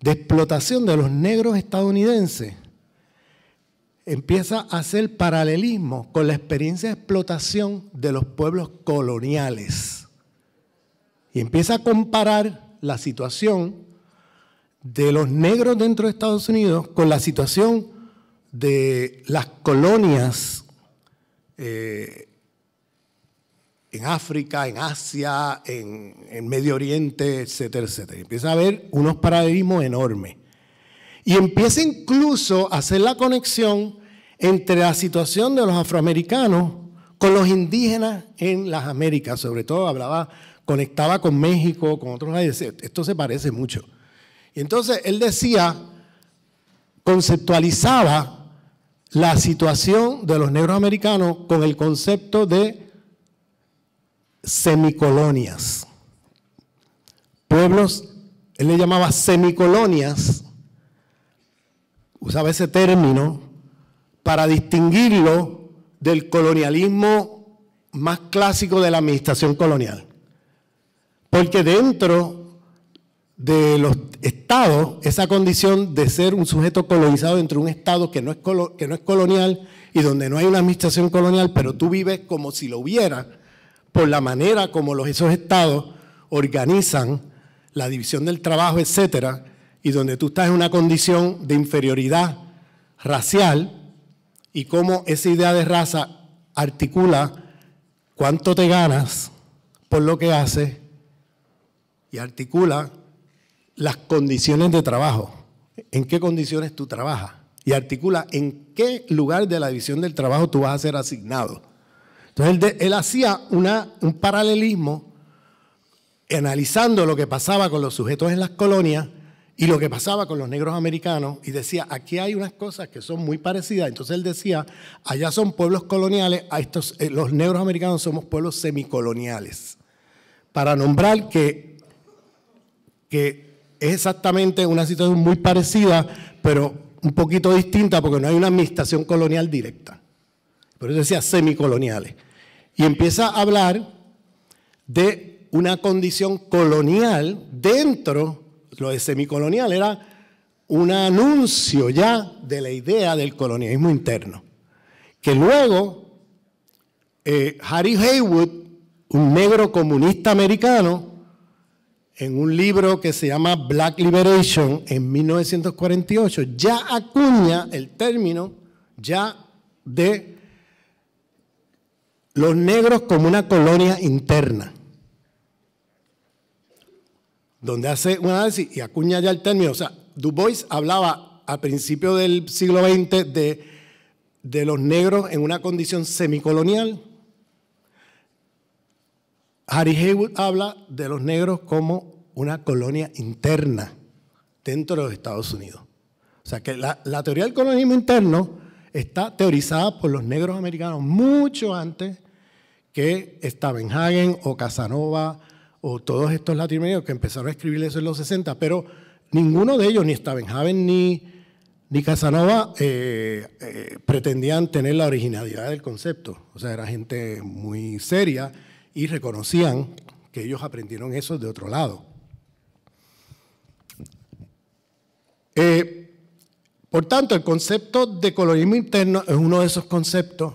de explotación de los negros estadounidenses empieza a hacer paralelismo con la experiencia de explotación de los pueblos coloniales. Y empieza a comparar la situación de los negros dentro de Estados Unidos con la situación de las colonias eh, en África, en Asia, en, Medio Oriente, etcétera, etcétera. Empieza a haber unos paradigmas enormes. Y empieza incluso a hacer la conexión entre la situación de los afroamericanos con los indígenas en las Américas, sobre todo hablaba, conectaba con México, con otros países, esto se parece mucho. Y entonces él decía, conceptualizaba la situación de los negros americanos con el concepto de semicolonias. Pueblos, él le llamaba semicolonias, usaba ese término para distinguirlo del colonialismo más clásico de la administración colonial. Porque dentro de los estados, esa condición de ser un sujeto colonizado dentro un estado que no es, que no es colonial y donde no hay una administración colonial, pero tú vives como si lo hubiera, por la manera como esos estados organizan la división del trabajo, etcétera, y donde tú estás en una condición de inferioridad racial y cómo esa idea de raza articula cuánto te ganas por lo que haces y articula las condiciones de trabajo, en qué condiciones tú trabajas y articula en qué lugar de la división del trabajo tú vas a ser asignado. Entonces él, hacía un paralelismo analizando lo que pasaba con los sujetos en las colonias y lo que pasaba con los negros americanos y decía, aquí hay unas cosas que son muy parecidas. Entonces él decía, allá son pueblos coloniales, a eh, los negros americanos somos pueblos semicoloniales. Para nombrar que, es exactamente una situación muy parecida, pero un poquito distinta porque no hay una administración colonial directa. Pero eso decía semicoloniales. Y empieza a hablar de una condición colonial dentro, lo de semicolonial era un anuncio ya de la idea del colonialismo interno. Que luego eh, Harry Haywood, un negro comunista americano, en un libro que se llama Black Liberation en 1948, ya acuña el término ya de los negros como una colonia interna. Donde hace una análisis y acuña ya el término. O sea, Du Bois hablaba a principios del siglo XX de, de los negros en una condición semicolonial. Harry Haywood habla de los negros como una colonia interna dentro de los Estados Unidos. O sea que la, la teoría del colonialismo interno está teorizada por los negros americanos mucho antes que en o Casanova o todos estos latinoamericanos que empezaron a escribir eso en los 60, pero ninguno de ellos, ni Stavenhagen ni, ni Casanova, eh, eh, pretendían tener la originalidad del concepto. O sea, era gente muy seria y reconocían que ellos aprendieron eso de otro lado. Eh, por tanto, el concepto de colorismo interno es uno de esos conceptos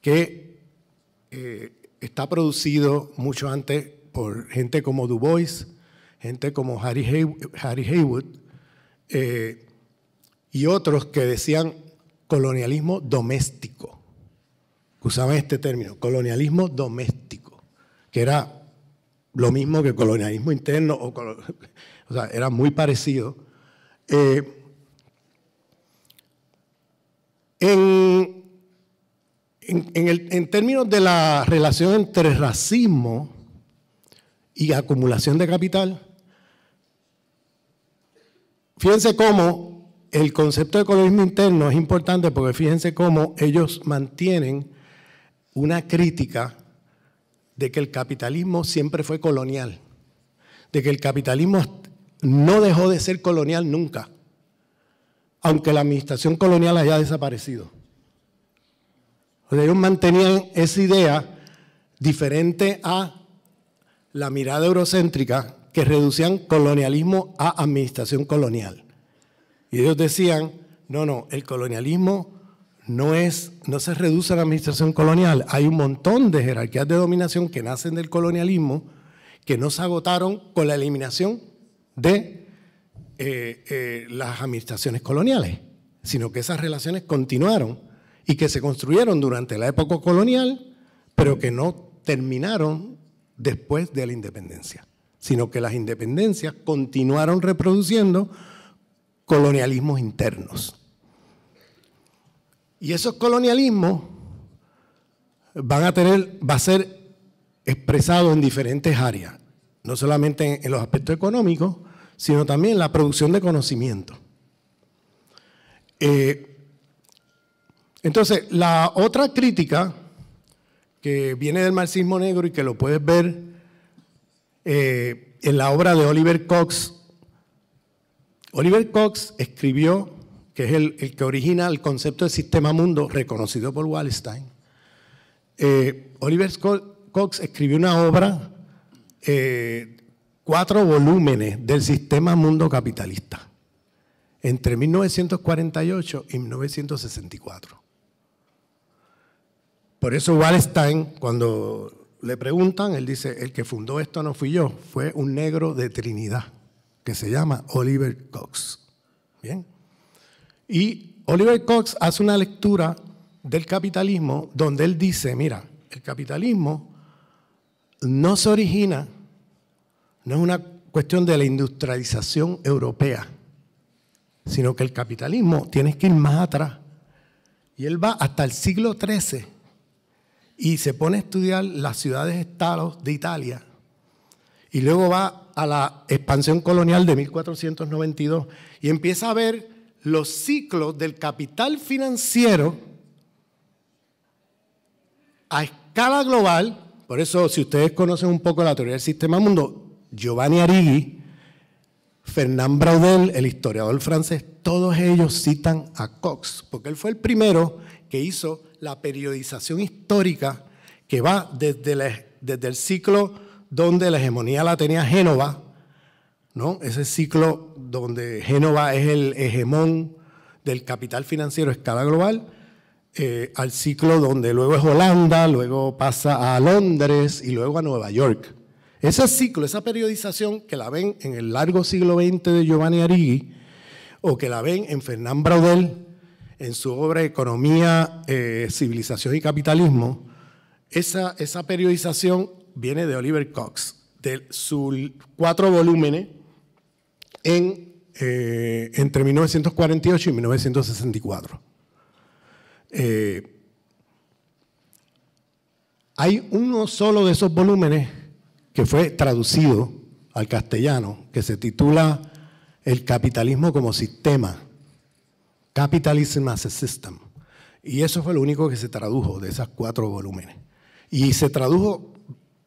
que eh, está producido mucho antes por gente como Du Bois, gente como Harry, Haywood eh, y otros que decían colonialismo doméstico. Usaban este término, colonialismo doméstico, que era lo mismo que colonialismo interno, o, [laughs] sea, era muy parecido. Eh, en en, términos de la relación entre racismo y acumulación de capital, fíjense cómo el concepto de colonialismo interno es importante porque fíjense cómo ellos mantienen una crítica de que el capitalismo siempre fue colonial, de que el capitalismo no dejó de ser colonial nunca, aunque la administración colonial haya desaparecido. Ellos mantenían esa idea diferente a la mirada eurocéntrica que reducían colonialismo a administración colonial. Y ellos decían, no, no, el colonialismo no, es, no se reduce a la administración colonial. Hay un montón de jerarquías de dominación que nacen del colonialismo que no se agotaron con la eliminación de eh, eh, las administraciones coloniales, sino que esas relaciones continuaron y que se construyeron durante la época colonial, pero que no terminaron después de la independencia, sino que las independencias continuaron reproduciendo colonialismos internos. Y esos colonialismos van a tener, va a ser expresados en diferentes áreas, no solamente en, los aspectos económicos, sino también en la producción de conocimiento. Eh, entonces, la otra crítica que viene del marxismo negro y que lo puedes ver eh, en la obra de Oliver Cox. Oliver Cox escribió, que es el, que origina el concepto de sistema mundo reconocido por Wallstein, eh, Oliver Cox escribió una obra, eh, cuatro volúmenes del sistema mundo capitalista, entre 1948 y 1964. Por eso Wallenstein, cuando le preguntan, él dice, el que fundó esto no fui yo, fue un negro de Trinidad, que se llama Oliver Cox. Bien. Y Oliver Cox hace una lectura del capitalismo donde él dice, mira, el capitalismo no se origina, no es una cuestión de la industrialización europea, sino que el capitalismo tiene que ir más atrás. Y él va hasta el siglo XIII y se pone a estudiar las ciudades-estados de Italia y luego va a la expansión colonial de 1492 y empieza a ver los ciclos del capital financiero a escala global. Por eso, si ustedes conocen un poco la teoría del sistema mundo, Giovanni Arrighi, Fernand Braudel, el historiador francés, todos ellos citan a Cox, porque él fue el primero que hizo la periodización histórica que va desde, desde el ciclo donde la hegemonía la tenía Génova, ¿no? ese ciclo donde Génova es el hegemón del capital financiero a escala global, eh, al ciclo donde luego es Holanda, luego pasa a Londres y luego a Nueva York. Ese ciclo, esa periodización que la ven en el largo siglo XX de Giovanni Arrighi o que la ven en Fernán Braudel, en su obra Economía, eh, Civilización y Capitalismo, esa, esa periodización viene de Oliver Cox, de sus cuatro volúmenes eh, entre 1948 y 1964. Eh, hay uno solo de esos volúmenes que fue traducido al castellano, que se titula El capitalismo como sistema Capitalism as a System. Y eso fue lo único que se tradujo de esas cuatro volúmenes. Y se tradujo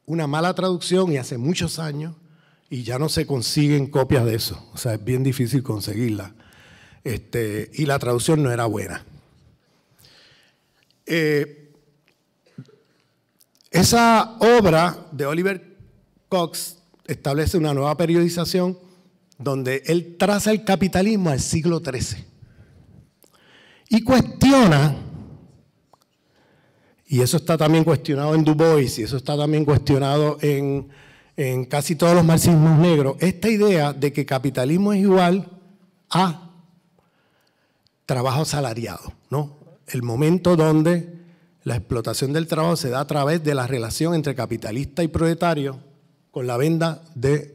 una mala traducción y hace muchos años y ya no se consiguen copias de eso. O sea, es bien difícil conseguirla. Este, y la traducción no era buena. Eh, esa obra de Oliver Cox establece una nueva periodización donde él traza el capitalismo al siglo XIII y cuestiona, y eso está también cuestionado en Du Bois, y eso está también cuestionado en, en casi todos los marxismos negros, esta idea de que capitalismo es igual a trabajo salariado, ¿no? El momento donde la explotación del trabajo se da a través de la relación entre capitalista y proletario con la venda del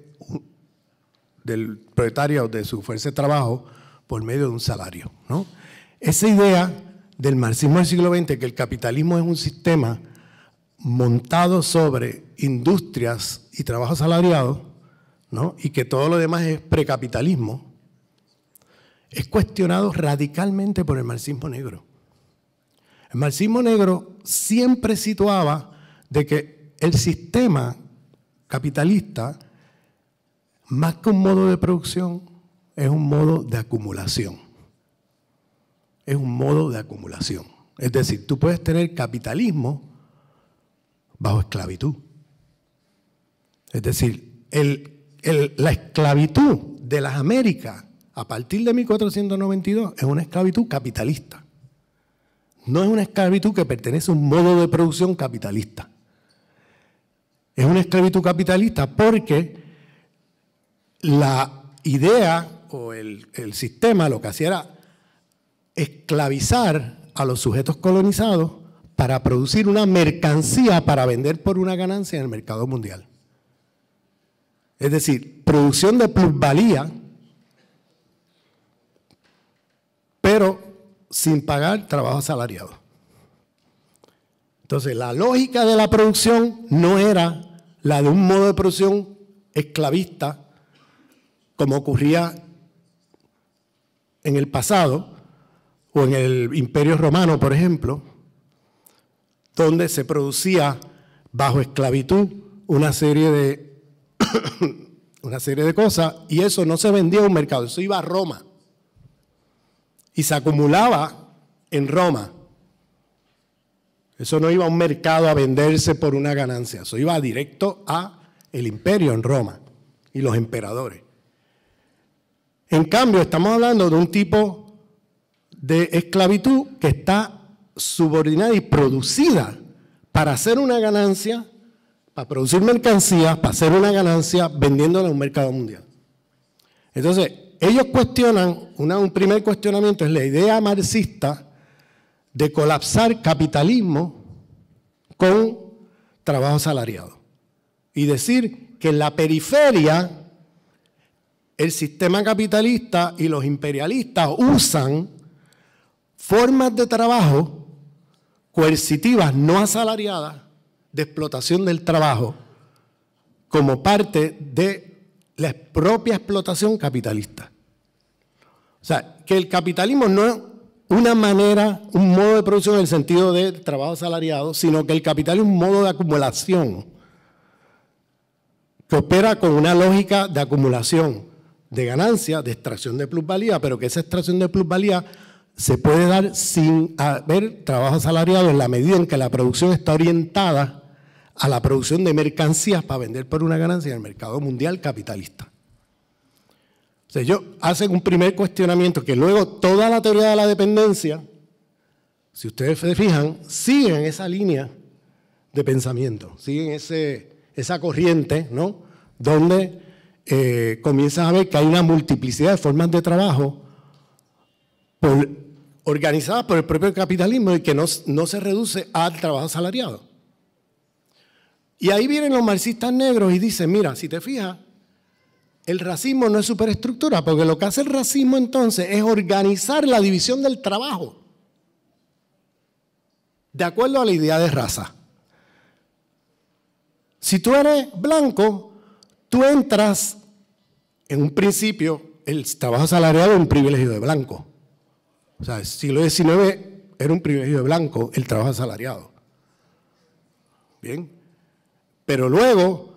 proletario de su fuerza de trabajo por medio de un salario, ¿no? Esa idea del marxismo del siglo XX, que el capitalismo es un sistema montado sobre industrias y trabajo salariados, ¿no? y que todo lo demás es precapitalismo, es cuestionado radicalmente por el marxismo negro. El marxismo negro siempre situaba de que el sistema capitalista, más que un modo de producción, es un modo de acumulación es un modo de acumulación. Es decir, tú puedes tener capitalismo bajo esclavitud. Es decir, la esclavitud de las Américas a partir de 1492 es una esclavitud capitalista. No es una esclavitud que pertenece a un modo de producción capitalista. Es una esclavitud capitalista porque la idea o el sistema lo que hacía era esclavizar a los sujetos colonizados para producir una mercancía para vender por una ganancia en el mercado mundial. Es decir, producción de plusvalía, pero sin pagar trabajo asalariado. Entonces, la lógica de la producción no era la de un modo de producción esclavista, como ocurría en el pasado, o en el Imperio Romano, por ejemplo, donde se producía bajo esclavitud una serie de, [coughs] una serie de cosas y eso no se vendía a un mercado, eso iba a Roma y se acumulaba en Roma. Eso no iba a un mercado a venderse por una ganancia, eso iba directo a el imperio en Roma y los emperadores. En cambio, estamos hablando de un tipo de esclavitud que está subordinada y producida para hacer una ganancia, para producir mercancías, para hacer una ganancia vendiéndola en un mercado mundial. Entonces, ellos cuestionan, una, un primer cuestionamiento es la idea marxista de colapsar capitalismo con trabajo salariado. Y decir que en la periferia el sistema capitalista y los imperialistas usan formas de trabajo coercitivas, no asalariadas, de explotación del trabajo como parte de la propia explotación capitalista. O sea, que el capitalismo no es una manera, un modo de producción en el sentido de trabajo asalariado, sino que el capital es un modo de acumulación que opera con una lógica de acumulación de ganancia, de extracción de plusvalía, pero que esa extracción de plusvalía se puede dar sin haber trabajo asalariado en la medida en que la producción está orientada a la producción de mercancías para vender por una ganancia en el mercado mundial capitalista. O sea, yo hacen un primer cuestionamiento que luego toda la teoría de la dependencia, si ustedes se fijan, en esa línea de pensamiento, siguen ese, esa corriente, ¿no? Donde eh, a ver que hay una multiplicidad de formas de trabajo por organizada por el propio capitalismo y que no, no se reduce al trabajo asalariado. Y ahí vienen los marxistas negros y dicen, mira, si te fijas, el racismo no es superestructura, porque lo que hace el racismo entonces es organizar la división del trabajo de acuerdo a la idea de raza. Si tú eres blanco, tú entras en un principio, el trabajo asalariado es un privilegio de blanco. O sea, el siglo XIX era un privilegio de blanco el trabajo asalariado. Bien. Pero luego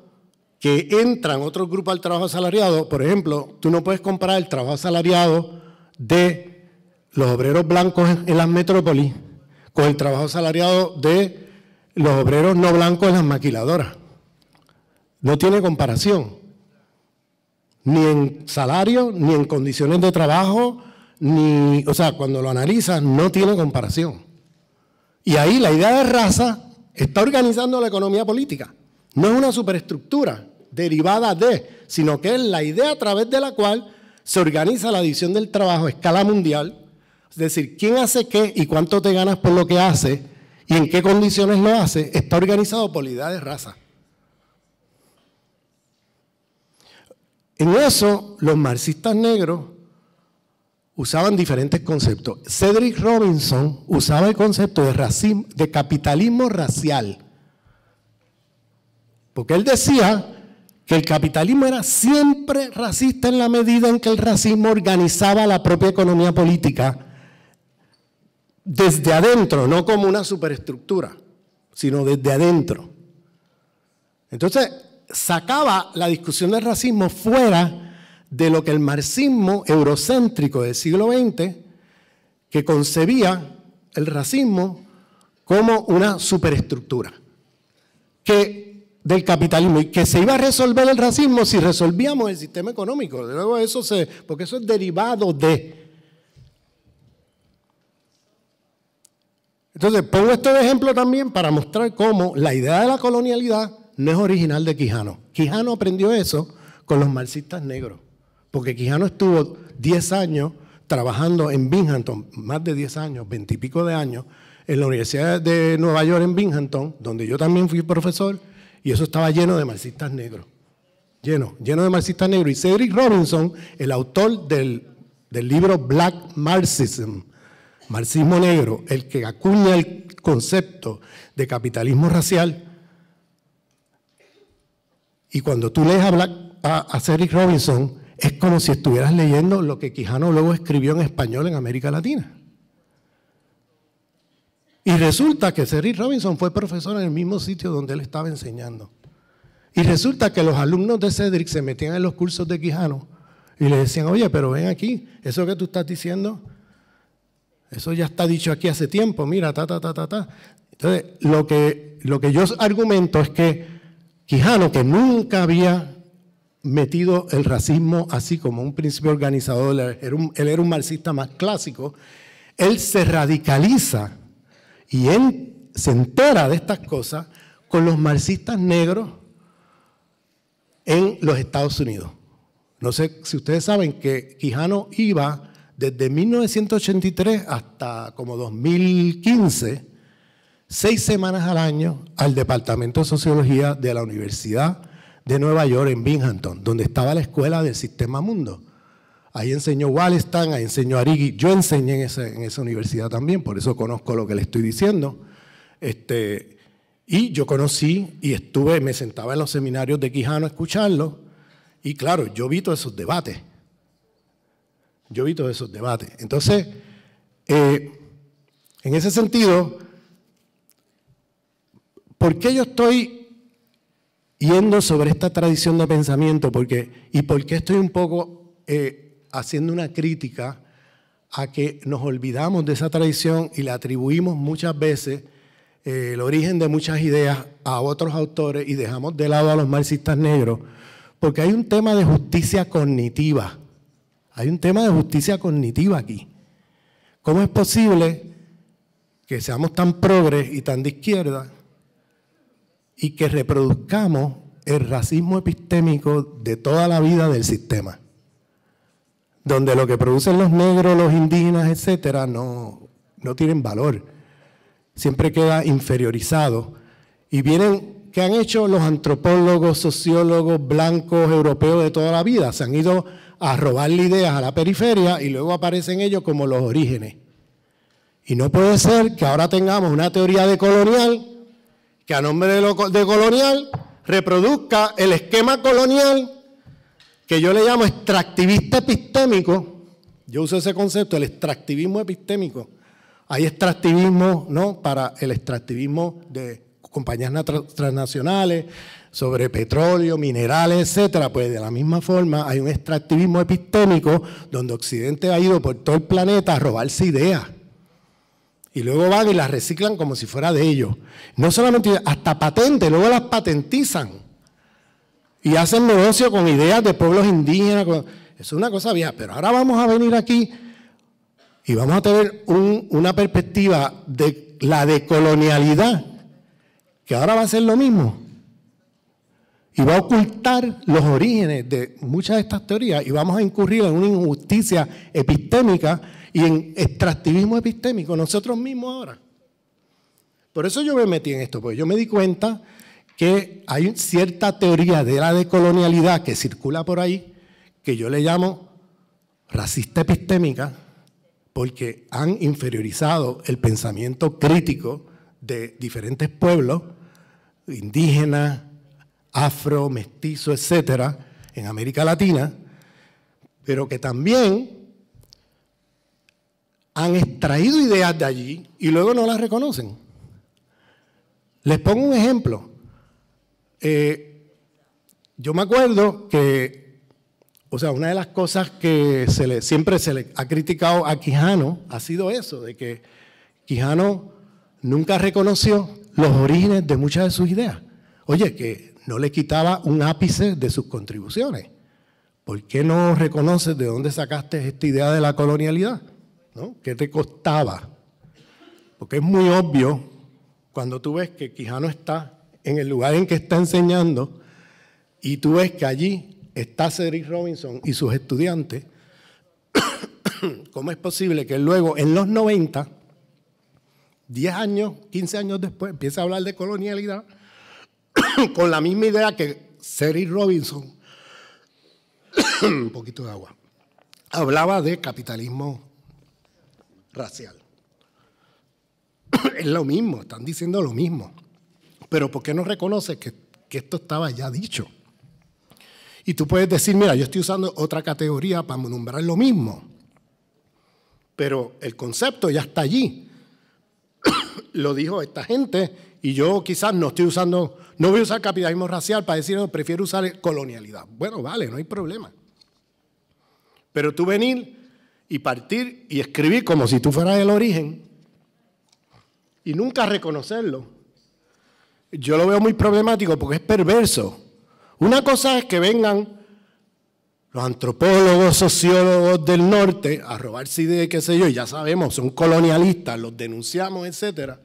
que entran otros grupos al trabajo asalariado, por ejemplo, tú no puedes comparar el trabajo asalariado de los obreros blancos en las metrópolis con el trabajo asalariado de los obreros no blancos en las maquiladoras. No tiene comparación. Ni en salario, ni en condiciones de trabajo, ni, o sea, cuando lo analizas, no tiene comparación. Y ahí la idea de raza está organizando la economía política. No es una superestructura derivada de, sino que es la idea a través de la cual se organiza la división del trabajo a escala mundial, es decir, quién hace qué y cuánto te ganas por lo que hace y en qué condiciones lo hace, está organizado por la idea de raza. En eso, los marxistas negros usaban diferentes conceptos. Cedric Robinson usaba el concepto de, racismo, de capitalismo racial, porque él decía que el capitalismo era siempre racista en la medida en que el racismo organizaba la propia economía política desde adentro, no como una superestructura, sino desde adentro. Entonces, sacaba la discusión del racismo fuera de lo que el marxismo eurocéntrico del siglo XX, que concebía el racismo como una superestructura que, del capitalismo y que se iba a resolver el racismo si resolvíamos el sistema económico. Luego eso se, porque eso es derivado de... Entonces, pongo este ejemplo también para mostrar cómo la idea de la colonialidad no es original de Quijano. Quijano aprendió eso con los marxistas negros porque Quijano estuvo 10 años trabajando en Binghamton, más de 10 años, 20 y pico de años, en la Universidad de Nueva York en Binghamton, donde yo también fui profesor, y eso estaba lleno de marxistas negros. Lleno, lleno de marxistas negros. Y Cedric Robinson, el autor del, libro Black Marxism, Marxismo Negro, el que acuña el concepto de capitalismo racial. Y cuando tú lees a Cedric Robinson, es como si estuvieras leyendo lo que Quijano luego escribió en español en América Latina. Y resulta que Cedric Robinson fue profesor en el mismo sitio donde él estaba enseñando. Y resulta que los alumnos de Cedric se metían en los cursos de Quijano y le decían, oye, pero ven aquí, eso que tú estás diciendo, eso ya está dicho aquí hace tiempo, mira, ta, ta, ta, ta, ta. Entonces, lo que, lo que yo argumento es que Quijano, que nunca había metido el racismo así como un principio organizador, él era un marxista más clásico, él se radicaliza y él se entera de estas cosas con los marxistas negros en los Estados Unidos. No sé si ustedes saben que Quijano iba desde 1983 hasta como 2015, seis semanas al año al Departamento de Sociología de la Universidad de Nueva York, en Binghamton, donde estaba la escuela del Sistema Mundo. Ahí enseñó Wallenstein, ahí enseñó Arigui. Yo enseñé en esa, universidad también, por eso conozco lo que le estoy diciendo. Este, y yo conocí y estuve, me sentaba en los seminarios de Quijano a escucharlo. Y claro, yo vi todos esos debates. Yo vi todos esos debates. Entonces, eh, en ese sentido, ¿por qué yo estoy yendo sobre esta tradición de pensamiento, porque, y porque estoy un poco eh, haciendo una crítica a que nos olvidamos de esa tradición y le atribuimos muchas veces eh, el origen de muchas ideas a otros autores y dejamos de lado a los marxistas negros, porque hay un tema de justicia cognitiva, hay un tema de justicia cognitiva aquí. ¿Cómo es posible que seamos tan progres y tan de izquierda y que reproduzcamos el racismo epistémico de toda la vida del sistema, donde lo que producen los negros, los indígenas, etcétera, no, no tienen valor. Siempre queda inferiorizado. Y vienen, ¿qué han hecho los antropólogos, sociólogos blancos, europeos de toda la vida? Se han ido a robarle ideas a la periferia y luego aparecen ellos como los orígenes. Y no puede ser que ahora tengamos una teoría decolonial que a nombre de, lo, de colonial reproduzca el esquema colonial que yo le llamo extractivista epistémico. Yo uso ese concepto, el extractivismo epistémico. Hay extractivismo ¿no? para el extractivismo de compañías transnacionales, sobre petróleo, minerales, etcétera, pues de la misma forma hay un extractivismo epistémico donde Occidente ha ido por todo el planeta a robarse ideas y luego van y las reciclan como si fuera de ellos. No solamente hasta patentes, luego las patentizan y hacen negocio con ideas de pueblos indígenas. Es una cosa vieja, pero ahora vamos a venir aquí y vamos a tener una perspectiva de la decolonialidad, que ahora va a ser lo mismo. Y va a ocultar los orígenes de muchas de estas teorías y vamos a incurrir en una injusticia epistémica y en extractivismo epistémico nosotros mismos ahora. Por eso yo me metí en esto, porque yo me di cuenta que hay cierta teoría de la decolonialidad que circula por ahí, que yo le llamo racista epistémica, porque han inferiorizado el pensamiento crítico de diferentes pueblos, indígenas, afro, mestizo, etcétera, en América Latina, pero que también han extraído ideas de allí y luego no las reconocen. Les pongo un ejemplo. Eh, yo me acuerdo que, o sea, una de las cosas que siempre se le ha criticado a Quijano ha sido eso, de que Quijano nunca reconoció los orígenes de muchas de sus ideas. Oye, que no le quitaba un ápice de sus contribuciones. ¿Por qué no reconoces de dónde sacaste esta idea de la colonialidad? ¿no? ¿Qué te costaba? Porque es muy obvio cuando tú ves que Quijano está en el lugar en que está enseñando y tú ves que allí está Cedric Robinson y sus estudiantes, [coughs] ¿cómo es posible que luego en los 90, 10 años, 15 años después, empiece a hablar de colonialidad [coughs] con la misma idea que Cedric Robinson, [coughs] un poquito de agua, hablaba de capitalismo racial. [coughs] Es lo mismo, están diciendo lo mismo. Pero ¿por qué no reconoces que, esto estaba ya dicho? Y tú puedes decir, mira, yo estoy usando otra categoría para nombrar lo mismo. Pero el concepto ya está allí. [coughs] lo dijo esta gente y yo quizás no estoy usando, no voy a usar capitalismo racial para decir, prefiero usar colonialidad. Bueno, vale, no hay problema. Pero tú venir y partir y escribir como si tú fueras el origen y nunca reconocerlo. Yo lo veo muy problemático porque es perverso. Una cosa es que vengan los antropólogos, sociólogos del norte a robarse ideas, qué sé yo, y ya sabemos, son colonialistas, los denunciamos, etcétera.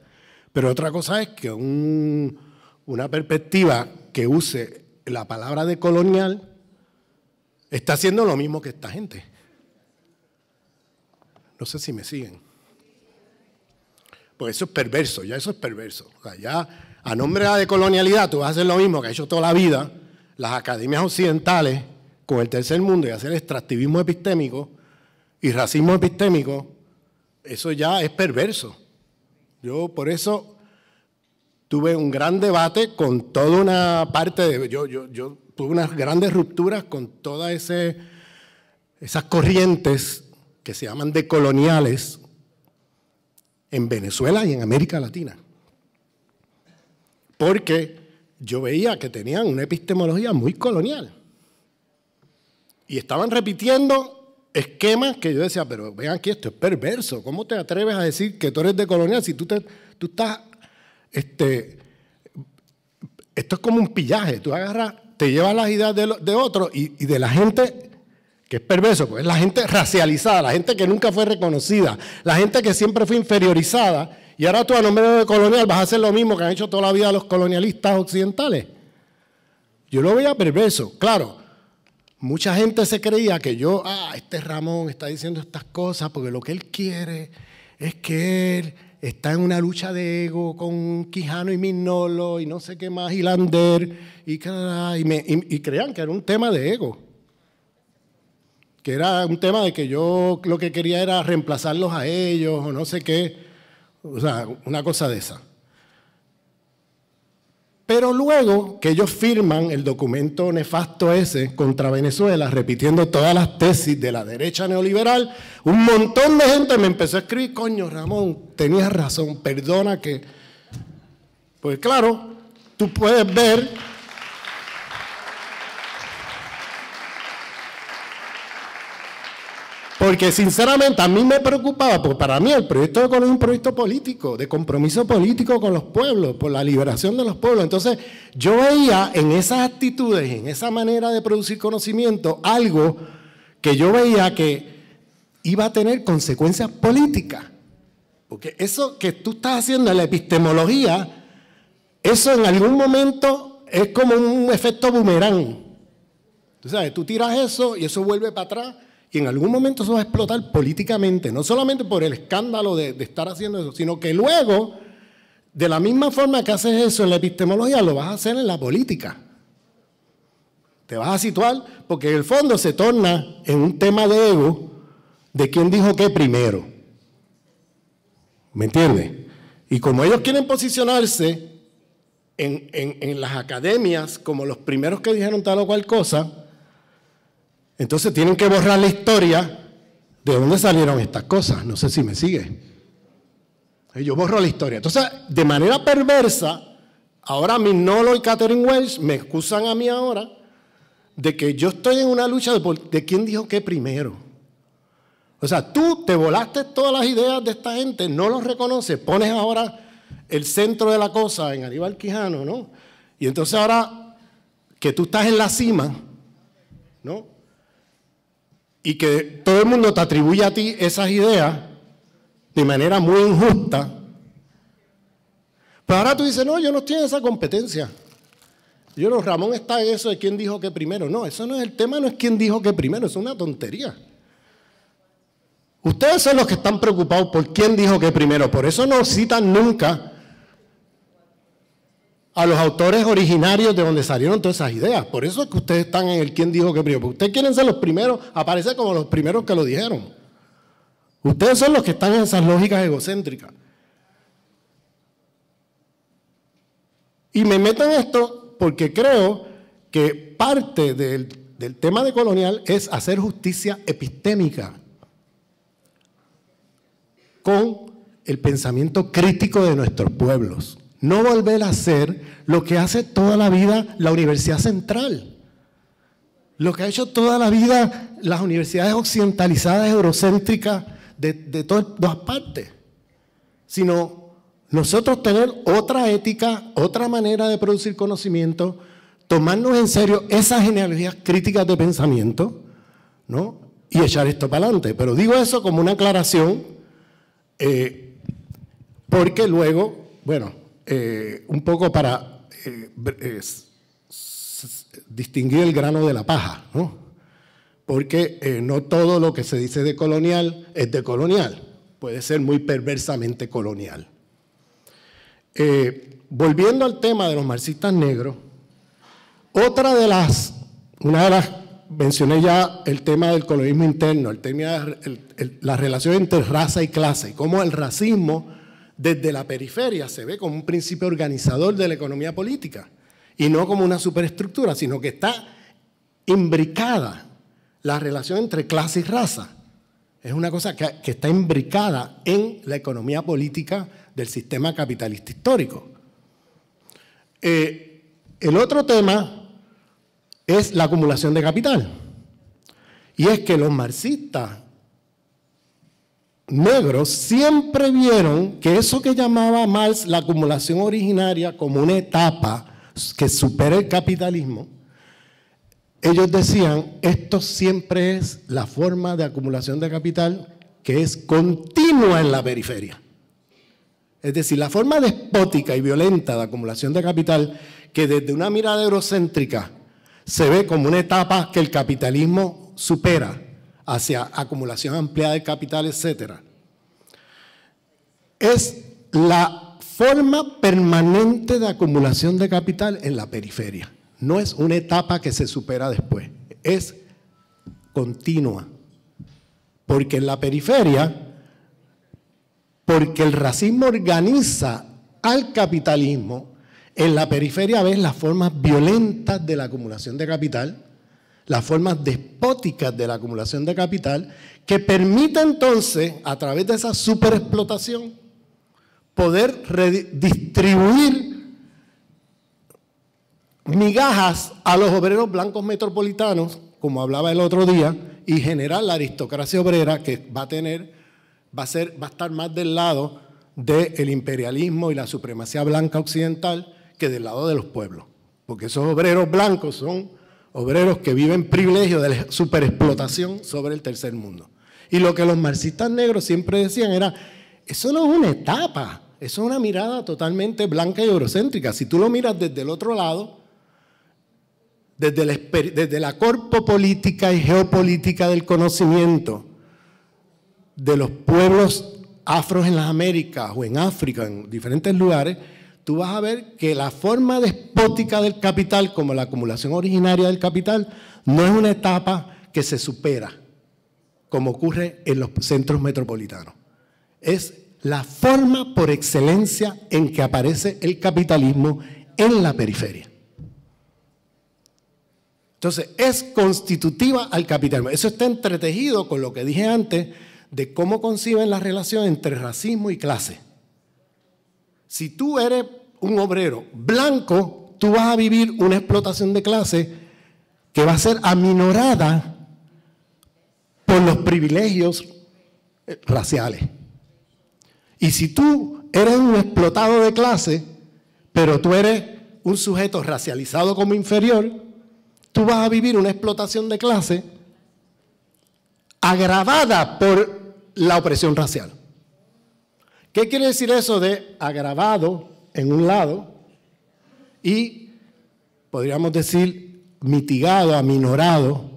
Pero otra cosa es que un, una perspectiva que use la palabra de colonial está haciendo lo mismo que esta gente. No sé si me siguen. Porque eso es perverso, ya eso es perverso. O sea, ya a nombre de colonialidad tú vas a hacer lo mismo que ha hecho toda la vida las academias occidentales con el tercer mundo y hacer extractivismo epistémico y racismo epistémico, eso ya es perverso. Yo por eso tuve un gran debate con toda una parte de... Yo, yo tuve unas grandes rupturas con todas esas corrientes que se llaman decoloniales en Venezuela y en América Latina. Porque yo veía que tenían una epistemología muy colonial. Y estaban repitiendo esquemas que yo decía, pero vean aquí, esto es perverso. ¿Cómo te atreves a decir que tú eres decolonial si tú, te, tú estás... Este, esto es como un pillaje. Tú agarras, te llevas las ideas de, otros otro y de la gente que es perverso, pues la gente racializada, la gente que nunca fue reconocida, la gente que siempre fue inferiorizada, y ahora tú a nombre de colonial vas a hacer lo mismo que han hecho toda la vida los colonialistas occidentales. Yo lo veía perverso, claro. Mucha gente se creía que yo, ah, este Ramón está diciendo estas cosas porque lo que él quiere es que él está en una lucha de ego con Quijano y Minolo y no sé qué más, y Lander, y, y, y que era un tema de ego que era un tema de que yo lo que quería era reemplazarlos a ellos o no sé qué, o sea, una cosa de esa. Pero luego que ellos firman el documento nefasto ese contra Venezuela, repitiendo todas las tesis de la derecha neoliberal, un montón de gente me empezó a escribir, coño Ramón, tenías razón, perdona que... Pues claro, tú puedes ver Porque sinceramente a mí me preocupaba, porque para mí el proyecto de Colón es un proyecto político, de compromiso político con los pueblos, por la liberación de los pueblos. Entonces yo veía en esas actitudes, en esa manera de producir conocimiento, algo que yo veía que iba a tener consecuencias políticas. Porque eso que tú estás haciendo en la epistemología, eso en algún momento es como un efecto boomerang. Tú sabes, tú tiras eso y eso vuelve para atrás y en algún momento eso va a explotar políticamente, no solamente por el escándalo de, estar haciendo eso, sino que luego, de la misma forma que haces eso en la epistemología, lo vas a hacer en la política. Te vas a situar, porque en el fondo se torna en un tema de ego, de quién dijo qué primero. ¿Me entiendes? Y como ellos quieren posicionarse en, las academias como los primeros que dijeron tal o cual cosa, entonces tienen que borrar la historia de dónde salieron estas cosas. No sé si me sigue. Yo borro la historia. Entonces, de manera perversa, ahora Minolo y Catherine Welsh me excusan a mí ahora de que yo estoy en una lucha de, de quién dijo qué primero. O sea, tú te volaste todas las ideas de esta gente, no los reconoces, pones ahora el centro de la cosa en Aníbal Quijano, ¿no? Y entonces ahora que tú estás en la cima, ¿no? y que todo el mundo te atribuye a ti esas ideas de manera muy injusta, pero pues ahora tú dices, no, yo no estoy en esa competencia. Yo no, Ramón está en eso de quién dijo que primero. No, eso no es el tema, no es quién dijo que primero, es una tontería. Ustedes son los que están preocupados por quién dijo que primero, por eso no citan nunca a los autores originarios de donde salieron todas esas ideas. Por eso es que ustedes están en el quién dijo que primero. ustedes quieren ser los primeros, Aparecen como los primeros que lo dijeron. Ustedes son los que están en esas lógicas egocéntricas. Y me meto en esto porque creo que parte del, del tema de colonial es hacer justicia epistémica con el pensamiento crítico de nuestros pueblos. No volver a hacer lo que hace toda la vida la Universidad Central. Lo que ha hecho toda la vida las universidades occidentalizadas, eurocéntricas, de, de todas partes. Sino nosotros tener otra ética, otra manera de producir conocimiento, tomarnos en serio esas genealogías críticas de pensamiento, ¿no? Y echar esto para adelante. Pero digo eso como una aclaración, eh, porque luego, bueno, eh, un poco para eh, eh, distinguir el grano de la paja, porque no todo lo que se dice de colonial es de colonial, puede ser muy perversamente colonial. volviendo al tema de los marxistas negros, otra de las, una de las, mencioné ya el tema del colonialismo interno, el tema la relación entre raza y clase, y cómo el racismo desde la periferia se ve como un principio organizador de la economía política y no como una superestructura, sino que está imbricada la relación entre clase y raza. Es una cosa que, está imbricada en la economía política del sistema capitalista histórico. Eh, el otro tema es la acumulación de capital. Y es que los marxistas negros siempre vieron que eso que llamaba Marx la acumulación originaria como una etapa que supera el capitalismo, ellos decían, esto siempre es la forma de acumulación de capital que es continua en la periferia. Es decir, la forma despótica y violenta de acumulación de capital que desde una mirada eurocéntrica se ve como una etapa que el capitalismo supera hacia acumulación ampliada de capital, etc. Es la forma permanente de acumulación de capital en la periferia. No es una etapa que se supera después, es continua. Porque en la periferia, porque el racismo organiza al capitalismo, en la periferia ves las formas violentas de la acumulación de capital, las formas despóticas de la acumulación de capital, que permita entonces, a través de esa superexplotación, poder redistribuir migajas a los obreros blancos metropolitanos, como hablaba el otro día, y generar la aristocracia obrera que va a tener, va a, ser, va a estar más del lado del el imperialismo y la supremacía blanca occidental que del lado de los pueblos, porque esos obreros blancos son obreros que viven privilegio de la superexplotación sobre el tercer mundo. Y lo que los marxistas negros siempre decían era, eso no es una etapa, eso es una mirada totalmente blanca y eurocéntrica. Si tú lo miras desde el otro lado, desde la, desde la corpopolítica y geopolítica del conocimiento de los pueblos afros en las Américas o en África, en diferentes lugares, tú vas a ver que la forma despótica del capital, como la acumulación originaria del capital, no es una etapa que se supera, como ocurre en los centros metropolitanos. Es la forma por excelencia en que aparece el capitalismo en la periferia. Entonces, es constitutiva al capitalismo. Eso está entretejido con lo que dije antes de cómo conciben la relación entre racismo y clase. Si tú eres un obrero blanco, tú vas a vivir una explotación de clase que va a ser aminorada por los privilegios eh, raciales. Y si tú eres un explotado de clase, pero tú eres un sujeto racializado como inferior, tú vas a vivir una explotación de clase agravada por la opresión racial. ¿Qué quiere decir eso de agravado en un lado y podríamos decir mitigado, aminorado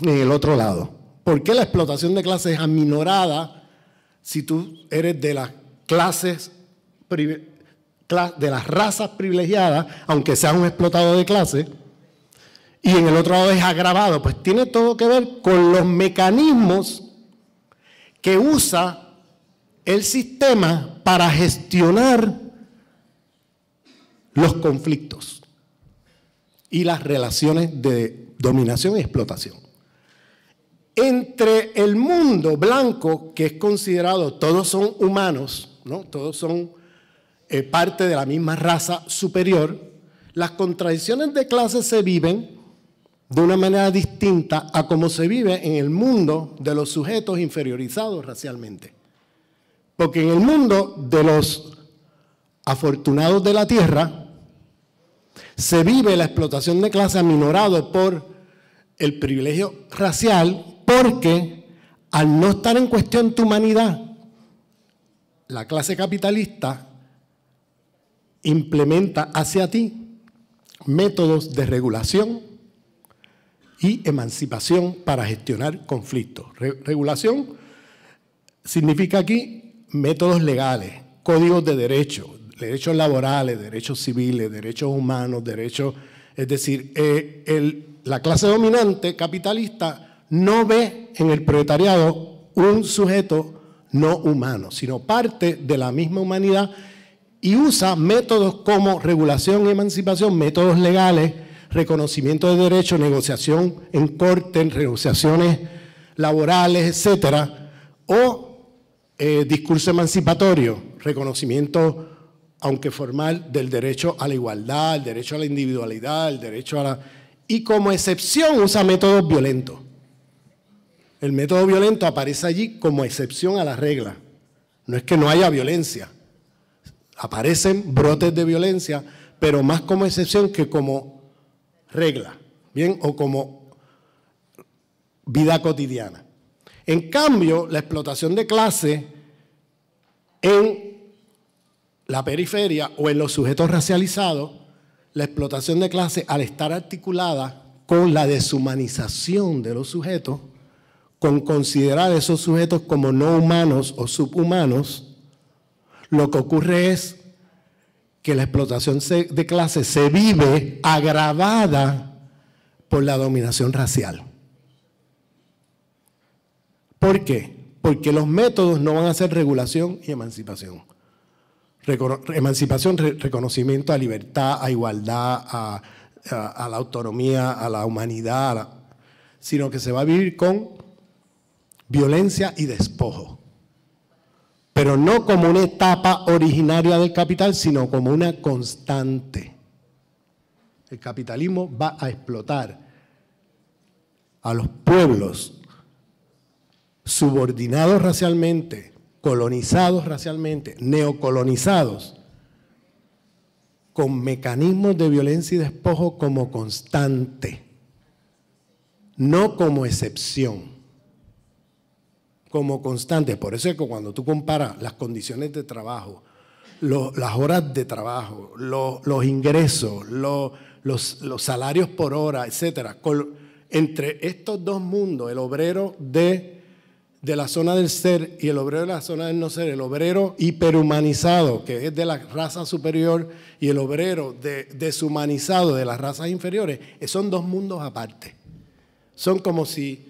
en el otro lado? ¿Por qué la explotación de clases es aminorada si tú eres de las clases, de las razas privilegiadas, aunque seas un explotado de clase? Y en el otro lado es agravado. Pues tiene todo que ver con los mecanismos que usa el sistema para gestionar los conflictos y las relaciones de dominación y explotación. Entre el mundo blanco, que es considerado todos son humanos, ¿no? todos son eh, parte de la misma raza superior, las contradicciones de clase se viven de una manera distinta a como se vive en el mundo de los sujetos inferiorizados racialmente. Porque en el mundo de los afortunados de la tierra, se vive la explotación de clase aminorado por el privilegio racial, porque al no estar en cuestión tu humanidad, la clase capitalista implementa hacia ti métodos de regulación y emancipación para gestionar conflictos. regulación significa aquí métodos legales, códigos de derecho, derechos laborales, derechos civiles, derechos humanos, derechos... Es decir, eh, la clase dominante capitalista no ve en el proletariado un sujeto no humano, sino parte de la misma humanidad y usa métodos como regulación y emancipación, métodos legales, reconocimiento de derechos, negociación en corte, negociaciones laborales, etcétera, o eh, discurso emancipatorio, reconocimiento, aunque formal, del derecho a la igualdad, el derecho a la individualidad, el derecho a la... Y como excepción usa métodos violentos. El método violento aparece allí como excepción a la regla. No es que no haya violencia. Aparecen brotes de violencia, pero más como excepción que como regla, ¿bien? O como vida cotidiana. En cambio, la explotación de clase en la periferia o en los sujetos racializados, la explotación de clase al estar articulada con la deshumanización de los sujetos, con considerar a esos sujetos como no humanos o subhumanos, lo que ocurre es que la explotación de clase se vive agravada por la dominación racial. ¿Por qué? Porque los métodos no van a ser regulación y emancipación. emancipación, reconocimiento a libertad, a igualdad, a, la autonomía, a la humanidad, sino que se va a vivir con violencia y despojo. Pero no como una etapa originaria del capital, sino como una constante. El capitalismo va a explotar a los pueblos subordinados racialmente, colonizados racialmente, neocolonizados, con mecanismos de violencia y despojo como constante, no como excepción, como constante. Por eso es que cuando tú comparas las condiciones de trabajo, las horas de trabajo, los ingresos, los, salarios por hora, etc., entre estos dos mundos, el obrero de de la zona del ser y el obrero de la zona del no ser, el obrero hiperhumanizado, que es de la raza superior, y el obrero deshumanizado, de las razas inferiores, son dos mundos aparte. Son como si,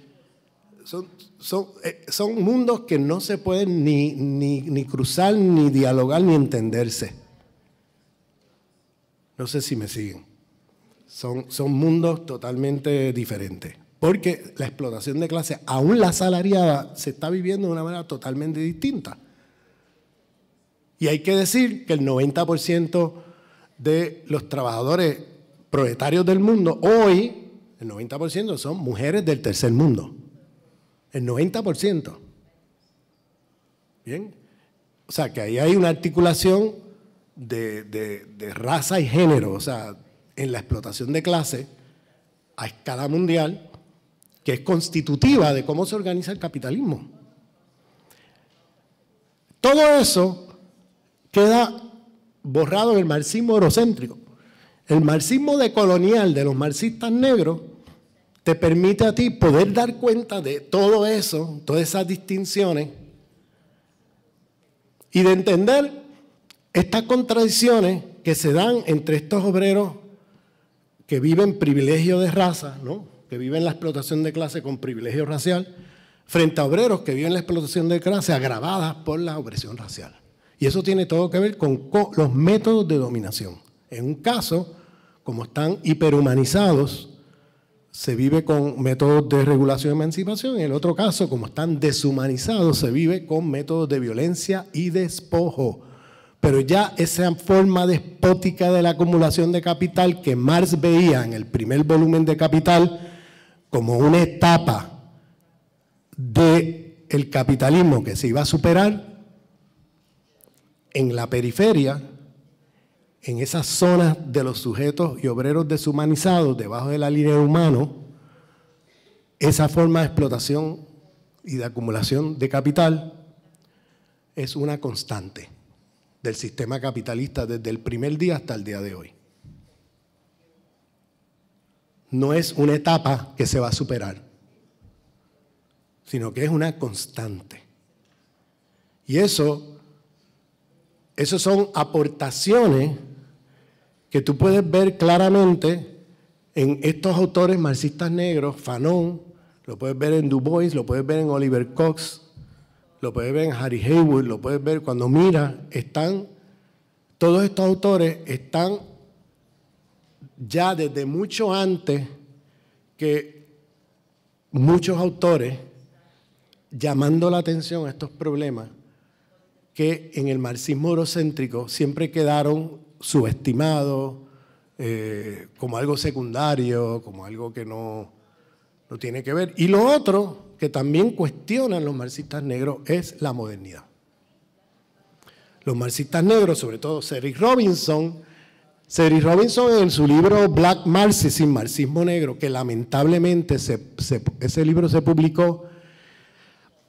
eh, son, mundos que no se pueden ni, ni, ni cruzar, ni dialogar, ni entenderse. No sé si me siguen. Son, son mundos totalmente diferentes. Porque la explotación de clase, aún la asalariada, se está viviendo de una manera totalmente distinta. Y hay que decir que el 90% de los trabajadores proletarios del mundo hoy, el 90% son mujeres del tercer mundo. El 90%. Bien. O sea, que ahí hay una articulación de, de raza y género, o sea, en la explotación de clase a escala mundial que es constitutiva de cómo se organiza el capitalismo. Todo eso queda borrado en el marxismo eurocéntrico. El marxismo decolonial de los marxistas negros te permite a ti poder dar cuenta de todo eso, todas esas distinciones, y de entender estas contradicciones que se dan entre estos obreros que viven privilegio de raza, ¿no? que viven la explotación de clase con privilegio racial frente a obreros que viven la explotación de clase agravada por la opresión racial. Y eso tiene todo que ver con los métodos de dominación. En un caso, como están hiperhumanizados, se vive con métodos de regulación y emancipación. En el otro caso, como están deshumanizados, se vive con métodos de violencia y despojo. Pero ya esa forma despótica de la acumulación de capital que Marx veía en el primer volumen de Capital, como una etapa del capitalismo que se iba a superar en la periferia, en esas zonas de los sujetos y obreros deshumanizados debajo de la línea humana, esa forma de explotación y de acumulación de capital es una constante del sistema capitalista desde el primer día hasta el día de hoy no es una etapa que se va a superar, sino que es una constante. Y eso, eso son aportaciones que tú puedes ver claramente en estos autores marxistas negros, Fanon, lo puedes ver en Du Bois, lo puedes ver en Oliver Cox, lo puedes ver en Harry Haywood, lo puedes ver cuando mira, están, todos estos autores están ya desde mucho antes que muchos autores, llamando la atención a estos problemas, que en el marxismo eurocéntrico siempre quedaron subestimados, eh, como algo secundario, como algo que no, no tiene que ver. Y lo otro que también cuestionan los marxistas negros es la modernidad. Los marxistas negros, sobre todo Cedric Robinson, Cedric Robinson en su libro Black sin Marxismo Negro, que lamentablemente ese libro se publicó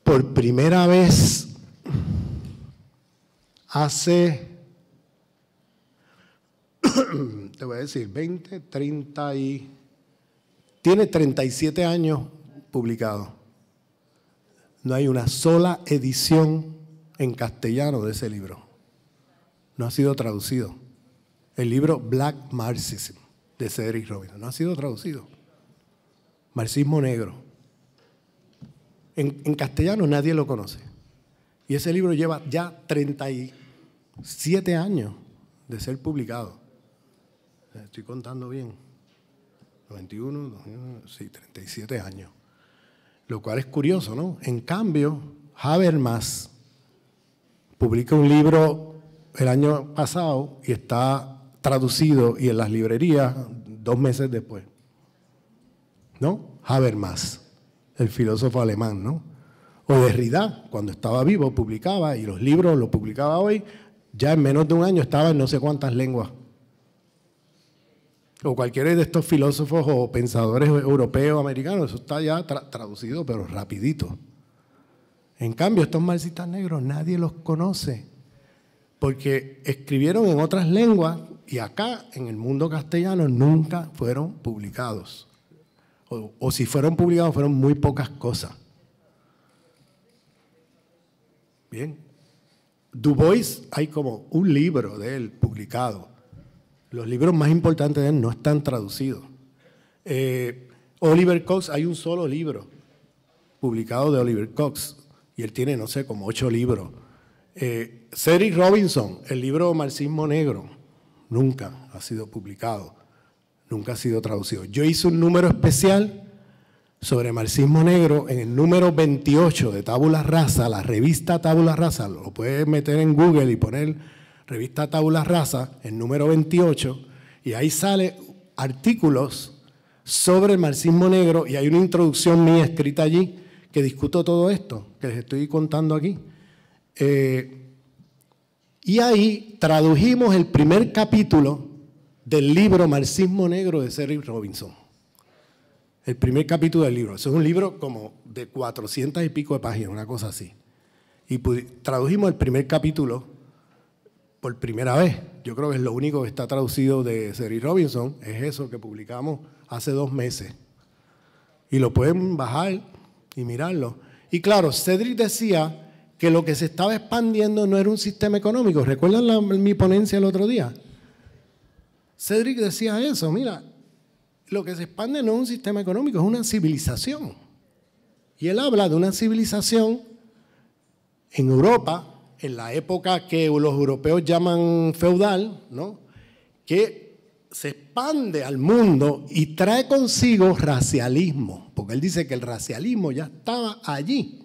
por primera vez hace, [clears throat] te voy a decir, 20, 30 y... Tiene 37 años publicado. No hay una sola edición en castellano de ese libro. No ha sido traducido el libro Black Marxism de Cedric Robinson. No ha sido traducido. Marxismo negro. En, castellano nadie lo conoce. Y ese libro lleva ya 37 años de ser publicado. Eh, estoy contando bien. 91, 21, sí, 37 años. Lo cual es curioso, ¿no? En cambio, Habermas publica un libro el año pasado y está traducido y en las librerías dos meses después. ¿No? Habermas, el filósofo alemán, ¿no? O Derrida, cuando estaba vivo, publicaba, y los libros los publicaba hoy, ya en menos de un año estaba en no sé cuántas lenguas. O cualquiera de estos filósofos o pensadores europeos, americanos, eso está ya traducido, pero rapidito. En cambio, estos marxistas negros nadie los conoce, porque escribieron en otras lenguas y acá en el mundo castellano nunca fueron publicados. O, si fueron publicados fueron muy pocas cosas. Bien. Du Bois hay como un libro de él publicado. Los libros más importantes de él no están traducidos. Eh, Oliver Cox hay un solo libro publicado de Oliver Cox y él tiene, no sé, como ocho libros. Eh, Cedric Robinson, el libro Marxismo Negro, nunca ha sido publicado, nunca ha sido traducido. Yo hice un número especial sobre marxismo negro en el número 28 de Tabula Rasa, la revista Tabula Rasa, lo puedes meter en Google y poner revista Tabula Rasa, el número 28, y ahí sale artículos sobre el marxismo negro y hay una introducción mía escrita allí que discuto todo esto que les estoy contando aquí. Eh, y ahí tradujimos el primer capítulo del libro Marxismo Negro de Cedric Robinson. El primer capítulo del libro. Eso es un libro como de 400 y pico de páginas, una cosa así. Y tradujimos el primer capítulo por primera vez. Yo creo que es lo único que está traducido de Cedric Robinson, es eso que publicamos hace dos meses. Y lo pueden bajar y mirarlo. Y claro, Cedric decía que lo que se estaba expandiendo no era un sistema económico. ¿Recuerdan mi ponencia el otro día? Cedric decía eso, mira, lo que se expande no es un sistema económico, es una civilización. Y él habla de una civilización en Europa, en la época que los europeos llaman feudal, ¿no? que se expande al mundo y trae consigo racialismo, porque él dice que el racialismo ya estaba allí.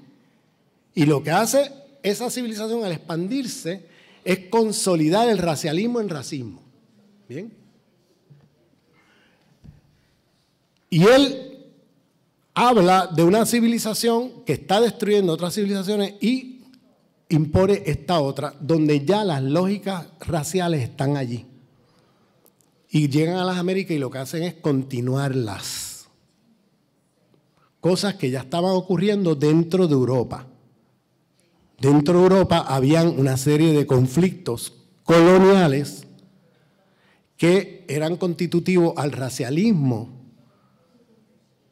Y lo que hace esa civilización al expandirse es consolidar el racialismo en racismo. ¿Bien? Y él habla de una civilización que está destruyendo otras civilizaciones y impone esta otra, donde ya las lógicas raciales están allí. Y llegan a las Américas y lo que hacen es continuarlas. Cosas que ya estaban ocurriendo dentro de Europa dentro de Europa habían una serie de conflictos coloniales que eran constitutivos al racialismo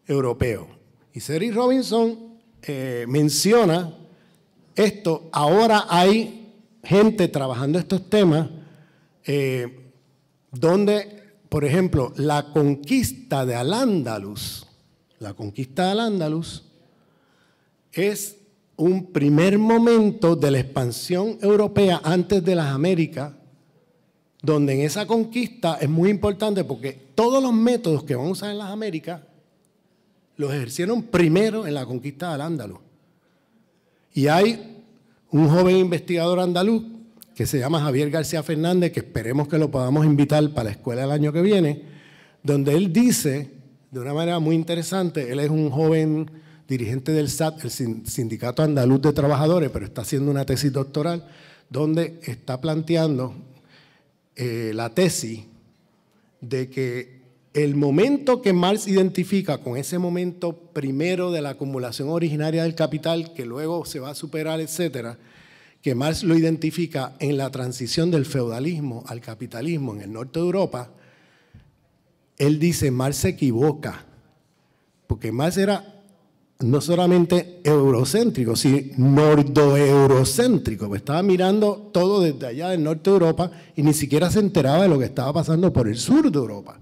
europeo. Y Seri Robinson eh, menciona esto, ahora hay gente trabajando estos temas eh, donde, por ejemplo, la conquista de Al-Ándalus, la conquista de Al-Ándalus es un primer momento de la expansión europea antes de las Américas, donde en esa conquista es muy importante porque todos los métodos que vamos a usar en las Américas los ejercieron primero en la conquista del Andaluz. Y hay un joven investigador andaluz que se llama Javier García Fernández, que esperemos que lo podamos invitar para la escuela el año que viene, donde él dice, de una manera muy interesante, él es un joven dirigente del SAT, el Sindicato Andaluz de Trabajadores, pero está haciendo una tesis doctoral donde está planteando eh, la tesis de que el momento que Marx identifica con ese momento primero de la acumulación originaria del capital, que luego se va a superar, etcétera, que Marx lo identifica en la transición del feudalismo al capitalismo en el norte de Europa, él dice, Marx se equivoca, porque Marx era no solamente eurocéntrico, sino nordoeurocéntrico. que estaba mirando todo desde allá del norte de Europa y ni siquiera se enteraba de lo que estaba pasando por el sur de Europa.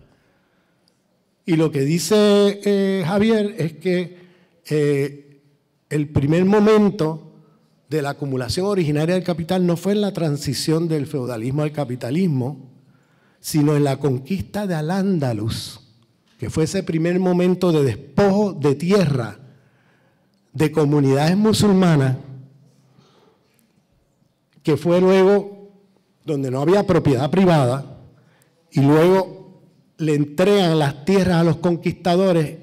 Y lo que dice eh, Javier es que eh, el primer momento de la acumulación originaria del capital no fue en la transición del feudalismo al capitalismo, sino en la conquista de Al-Ándalus, que fue ese primer momento de despojo de tierra de comunidades musulmanas que fue luego donde no había propiedad privada y luego le entregan las tierras a los conquistadores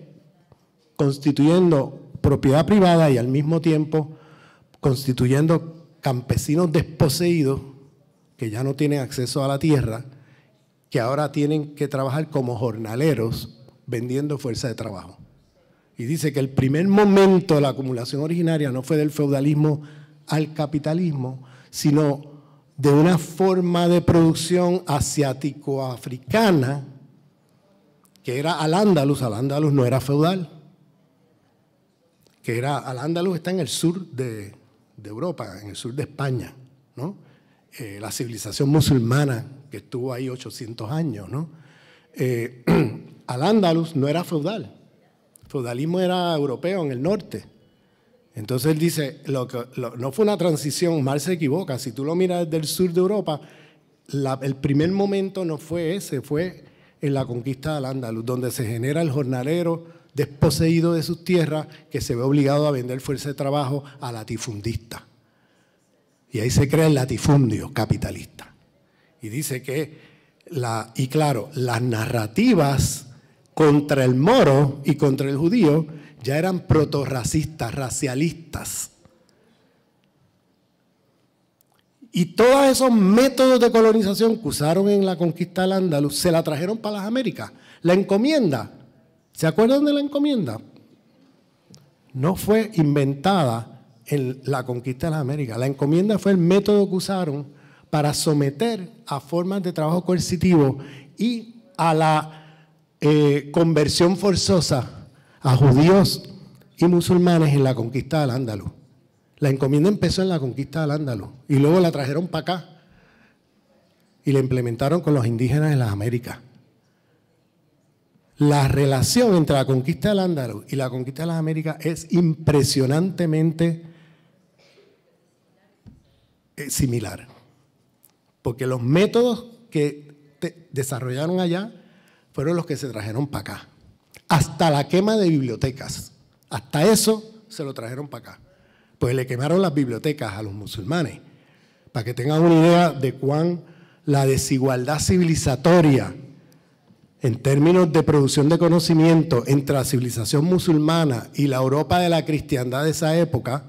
constituyendo propiedad privada y al mismo tiempo constituyendo campesinos desposeídos que ya no tienen acceso a la tierra, que ahora tienen que trabajar como jornaleros vendiendo fuerza de trabajo y dice que el primer momento de la acumulación originaria no fue del feudalismo al capitalismo, sino de una forma de producción asiático-africana que era al andalus al andalus no era feudal, que era al andalus está en el sur de, Europa, en el sur de España, ¿no? Eh, la civilización musulmana que estuvo ahí 800 años, ¿no? Eh, [clears throat] al Al-Andalus no era feudal, feudalismo era europeo en el norte. Entonces él dice, no fue una transición, Marx se equivoca, si tú lo miras desde el sur de Europa, el primer momento no fue ese, fue en la conquista del Andaluz, donde se genera el jornalero desposeído de sus tierras que se ve obligado a vender fuerza de trabajo a latifundistas. Y ahí se crea el latifundio capitalista. Y dice que, y claro, las narrativas contra el moro y contra el judío ya eran proto racistas racialistas. Y todos esos métodos de colonización que usaron en la conquista del Andaluz se la trajeron para las Américas. La encomienda, ¿se acuerdan de la encomienda? No fue inventada en la conquista de las Américas. La encomienda fue el método que usaron para someter a formas de trabajo coercitivo y a la eh, conversión forzosa a judíos y musulmanes en la conquista del Ándalus. La encomienda empezó en la conquista del Ándalus y luego la trajeron para acá y la implementaron con los indígenas en las Américas. La relación entre la conquista del Ándalus y la conquista de las Américas es impresionantemente eh, similar, porque los métodos que desarrollaron allá fueron los que se trajeron para acá. Hasta la quema de bibliotecas. Hasta eso se lo trajeron para acá. Pues le quemaron las bibliotecas a los musulmanes. Para que tengan una idea de cuán la desigualdad civilizatoria en términos de producción de conocimiento entre la civilización musulmana y la Europa de la cristiandad de esa época,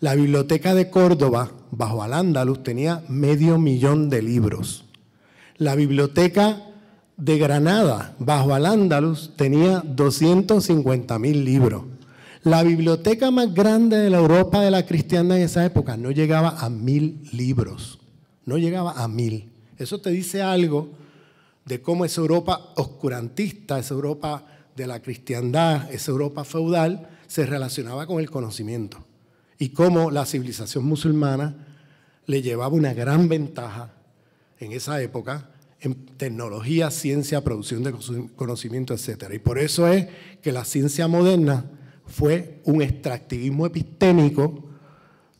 la biblioteca de Córdoba, bajo al tenía medio millón de libros. La biblioteca de Granada, bajo al ándalus tenía 250 mil libros. La biblioteca más grande de la Europa de la cristiandad en esa época no llegaba a mil libros, no llegaba a mil. Eso te dice algo de cómo esa Europa oscurantista, esa Europa de la cristiandad, esa Europa feudal, se relacionaba con el conocimiento y cómo la civilización musulmana le llevaba una gran ventaja en esa época en tecnología, ciencia, producción de conocimiento, etc. Y por eso es que la ciencia moderna fue un extractivismo epistémico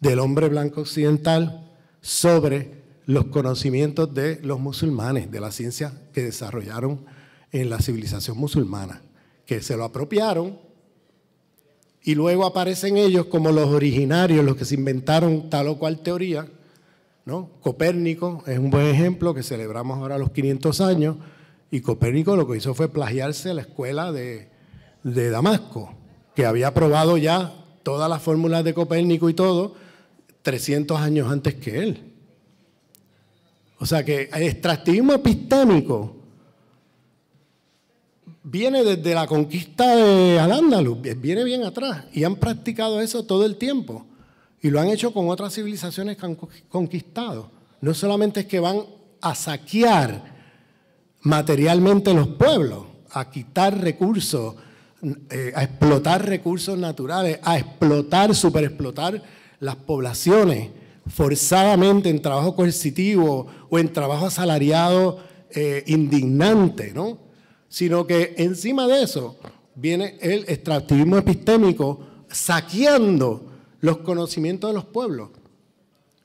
del hombre blanco occidental sobre los conocimientos de los musulmanes, de la ciencia que desarrollaron en la civilización musulmana, que se lo apropiaron y luego aparecen ellos como los originarios, los que se inventaron tal o cual teoría, ¿no? Copérnico es un buen ejemplo que celebramos ahora los 500 años y Copérnico lo que hizo fue plagiarse la escuela de, de Damasco, que había probado ya todas las fórmulas de Copérnico y todo 300 años antes que él. O sea que el extractivismo epistémico viene desde la conquista de Al-Ándalus, viene bien atrás y han practicado eso todo el tiempo. Y lo han hecho con otras civilizaciones que han conquistado. No solamente es que van a saquear materialmente los pueblos, a quitar recursos, eh, a explotar recursos naturales, a explotar, superexplotar las poblaciones forzadamente en trabajo coercitivo o en trabajo asalariado eh, indignante, ¿no? Sino que encima de eso viene el extractivismo epistémico saqueando los conocimientos de los pueblos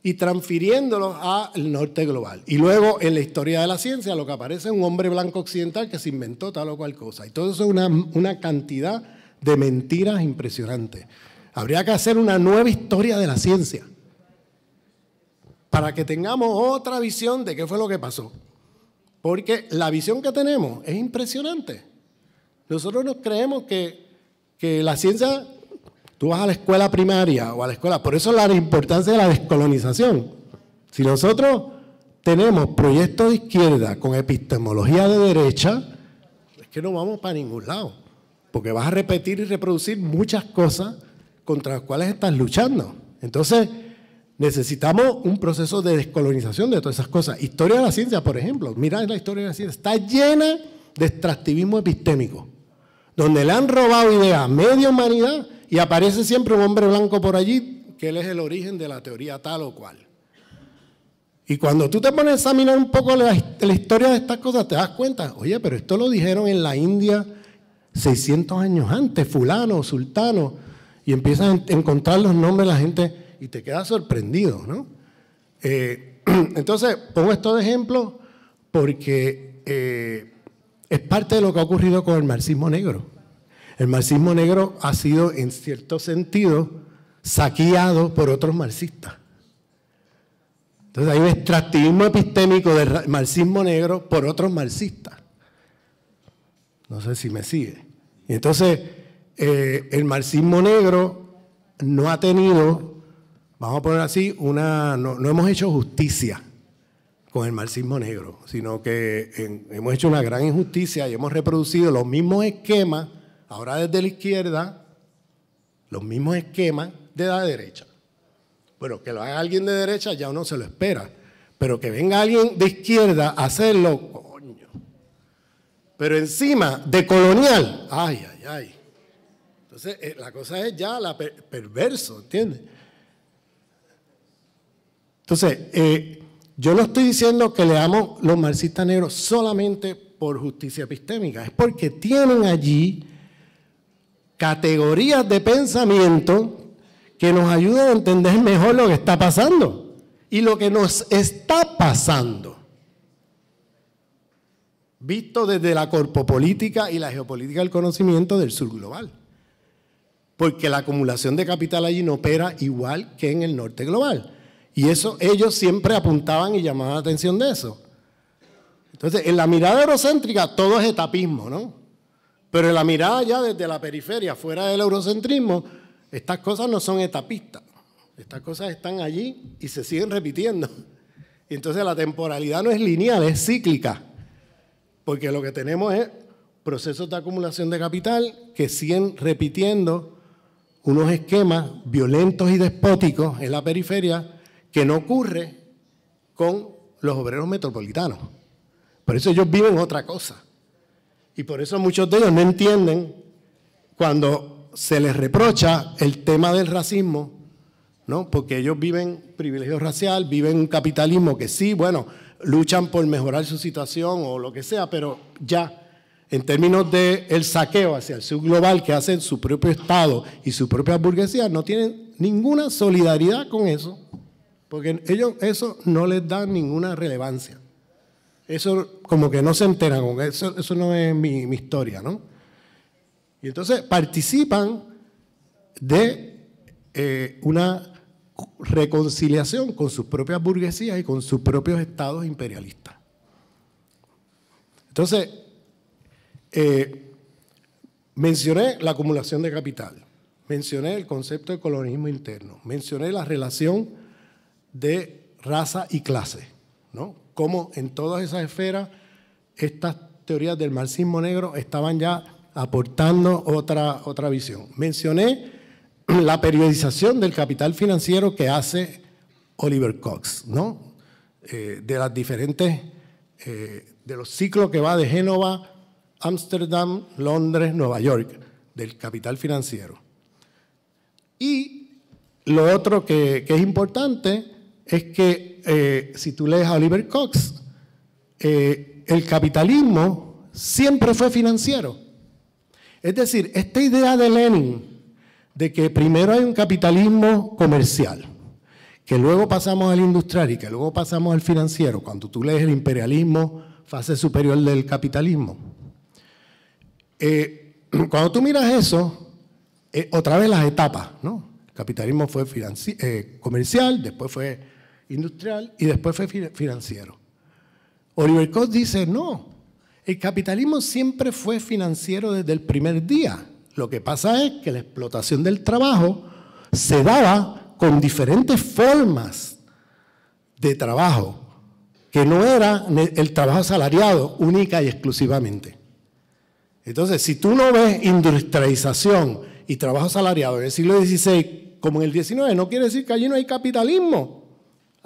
y transfiriéndolos al norte global. Y luego en la historia de la ciencia lo que aparece es un hombre blanco occidental que se inventó tal o cual cosa. Y todo eso es una, una cantidad de mentiras impresionantes. Habría que hacer una nueva historia de la ciencia para que tengamos otra visión de qué fue lo que pasó. Porque la visión que tenemos es impresionante. Nosotros nos creemos que, que la ciencia Tú vas a la escuela primaria o a la escuela. Por eso la importancia de la descolonización. Si nosotros tenemos proyectos de izquierda con epistemología de derecha, es que no vamos para ningún lado. Porque vas a repetir y reproducir muchas cosas contra las cuales estás luchando. Entonces, necesitamos un proceso de descolonización de todas esas cosas. Historia de la ciencia, por ejemplo. Mira la historia de la ciencia. Está llena de extractivismo epistémico, donde le han robado ideas a media humanidad y aparece siempre un hombre blanco por allí, que él es el origen de la teoría tal o cual. Y cuando tú te pones a examinar un poco la, historia de estas cosas, te das cuenta, oye, pero esto lo dijeron en la India 600 años antes, fulano, sultano, y empiezas a encontrar los nombres de la gente y te quedas sorprendido, ¿no? Eh, [clears throat] entonces, pongo esto de ejemplo porque eh, es parte de lo que ha ocurrido con el marxismo negro. El marxismo negro ha sido, en cierto sentido, saqueado por otros marxistas. Entonces hay un extractivismo epistémico del marxismo negro por otros marxistas. No sé si me sigue. entonces, eh, el marxismo negro no ha tenido, vamos a poner así, una, no, hemos hecho justicia con el marxismo negro, sino que eh, hemos hecho una gran injusticia y hemos reproducido los mismos esquemas Ahora desde la izquierda, los mismos esquemas de la derecha. Bueno, que lo haga alguien de derecha ya uno se lo espera, pero que venga alguien de izquierda a hacerlo, coño. Pero encima de colonial, ay, ay, ay. Entonces, eh, la cosa es ya la perverso, ¿entiendes? Entonces, eh, yo no estoy diciendo que leamos los marxistas negros solamente por justicia epistémica, es porque tienen allí categorías de pensamiento que nos ayudan a entender mejor lo que está pasando y lo que nos está pasando. Visto desde la corpopolítica y la geopolítica del conocimiento del sur global. Porque la acumulación de capital allí no opera igual que en el norte global. Y eso ellos siempre apuntaban y llamaban la atención de eso. Entonces, en la mirada eurocéntrica todo es etapismo, ¿no? Pero en la mirada ya desde la periferia, fuera del eurocentrismo, estas cosas no son etapistas. Estas cosas están allí y se siguen repitiendo. entonces la temporalidad no es lineal, es cíclica. Porque lo que tenemos es procesos de acumulación de capital que siguen repitiendo unos esquemas violentos y despóticos en la periferia que no ocurre con los obreros metropolitanos. Por eso ellos viven otra cosa. Y por eso muchos de ellos no entienden cuando se les reprocha el tema del racismo, ¿no? Porque ellos viven privilegio racial, viven un capitalismo que sí, bueno, luchan por mejorar su situación o lo que sea, pero ya en términos del el saqueo hacia el sur global que hacen su propio Estado y su propia burguesía, no tienen ninguna solidaridad con eso, porque ellos eso no les da ninguna relevancia. Eso como que no se enteran, eso, eso no es mi, historia, ¿no? Y entonces participan de eh, una reconciliación con sus propias burguesías y con sus propios estados imperialistas. Entonces, eh, mencioné la acumulación de capital, mencioné el concepto de colonialismo interno, mencioné la relación de raza y clase, ¿no? cómo en todas esas esferas estas teorías del marxismo negro estaban ya aportando otra, otra visión. Mencioné la periodización del capital financiero que hace Oliver Cox, ¿no? Eh, de las diferentes, eh, de los ciclos que va de Génova, Ámsterdam, Londres, Nueva York, del capital financiero. Y lo otro que, que es importante es que eh, si tú lees a Oliver Cox, eh, el capitalismo siempre fue financiero. Es decir, esta idea de Lenin, de que primero hay un capitalismo comercial, que luego pasamos al industrial y que luego pasamos al financiero, cuando tú lees el imperialismo, fase superior del capitalismo. Eh, [clears throat] cuando tú miras eso, otra vez las etapas, ¿no? El capitalismo fue comercial, después fue industrial y después fue financiero. Oliver Cox dice, no, el capitalismo siempre fue financiero desde el primer día. Lo que pasa es que la explotación del trabajo se daba con diferentes formas de trabajo, que no era el trabajo asalariado única y exclusivamente. Entonces, si tú no ves industrialización y trabajo asalariado en el siglo XVI como en el XIX, no quiere decir que allí no hay capitalismo.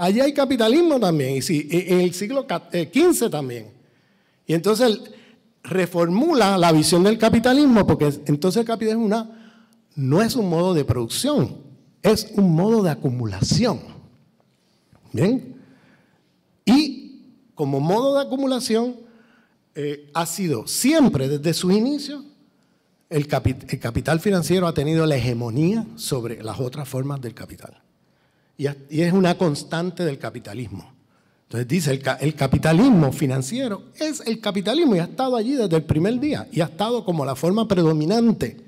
Allí hay capitalismo también, y sí, en el siglo XV eh, también. Y entonces reformula la visión del capitalismo, porque entonces el capitalismo no es un modo de producción, es un modo de acumulación. ¿Bien? Y como modo de acumulación eh, ha sido siempre desde sus inicios, el capital financiero ha tenido la hegemonía sobre las otras formas del capital y, es una constante del capitalismo. Entonces dice, el, capitalismo financiero es el capitalismo y ha estado allí desde el primer día y ha estado como la forma predominante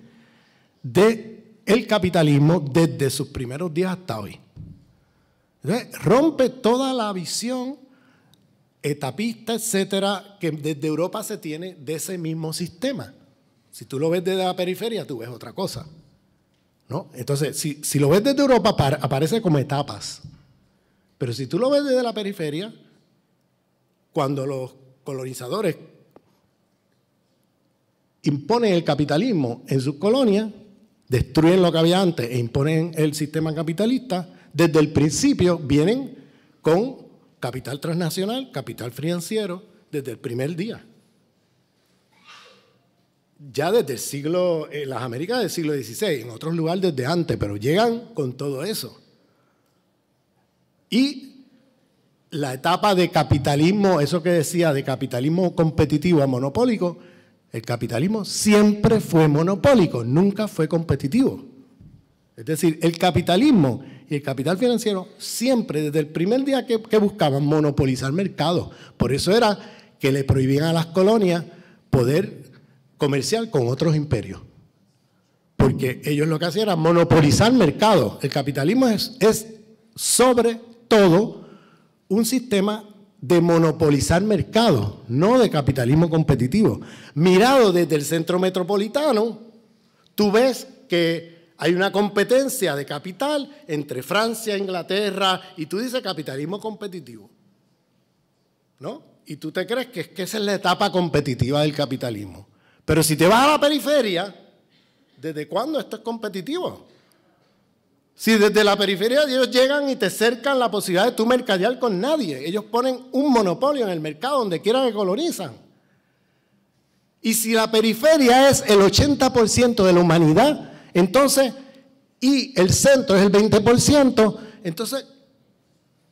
del capitalismo desde sus primeros días hasta hoy. rompe toda la visión etapista, etcétera, que desde Europa se tiene de ese mismo sistema. Si tú lo ves desde la periferia, tú ves otra cosa. Entonces, si, lo ves desde Europa, aparece como etapas. Pero si tú lo ves desde la periferia, cuando los colonizadores imponen el capitalismo en sus colonias, destruyen lo que había antes e imponen el sistema capitalista, desde el principio vienen con capital transnacional, capital financiero, desde el primer día ya desde el siglo, en eh, las Américas del siglo XVI, en otros lugares desde antes, pero llegan con todo eso. Y la etapa de capitalismo, eso que decía, de capitalismo competitivo a monopólico, el capitalismo siempre fue monopólico, nunca fue competitivo. Es decir, el capitalismo y el capital financiero siempre, desde el primer día que, que buscaban monopolizar mercados, por eso era que le prohibían a las colonias poder comercial con otros imperios. Porque ellos lo que hacían era monopolizar mercados. El capitalismo es, es sobre todo un sistema de monopolizar mercados, no de capitalismo competitivo. Mirado desde el centro metropolitano, tú ves que hay una competencia de capital entre Francia, Inglaterra, y tú dices capitalismo competitivo. ¿No? Y tú te crees que, que esa es la etapa competitiva del capitalismo. Pero si te vas a la periferia, ¿desde cuándo esto es competitivo? Si desde la periferia ellos llegan y te cercan la posibilidad de tú mercadear con nadie, ellos ponen un monopolio en el mercado donde quieran que colonizan. Y si la periferia es el 80% de la humanidad, entonces, y el centro es el 20%, entonces,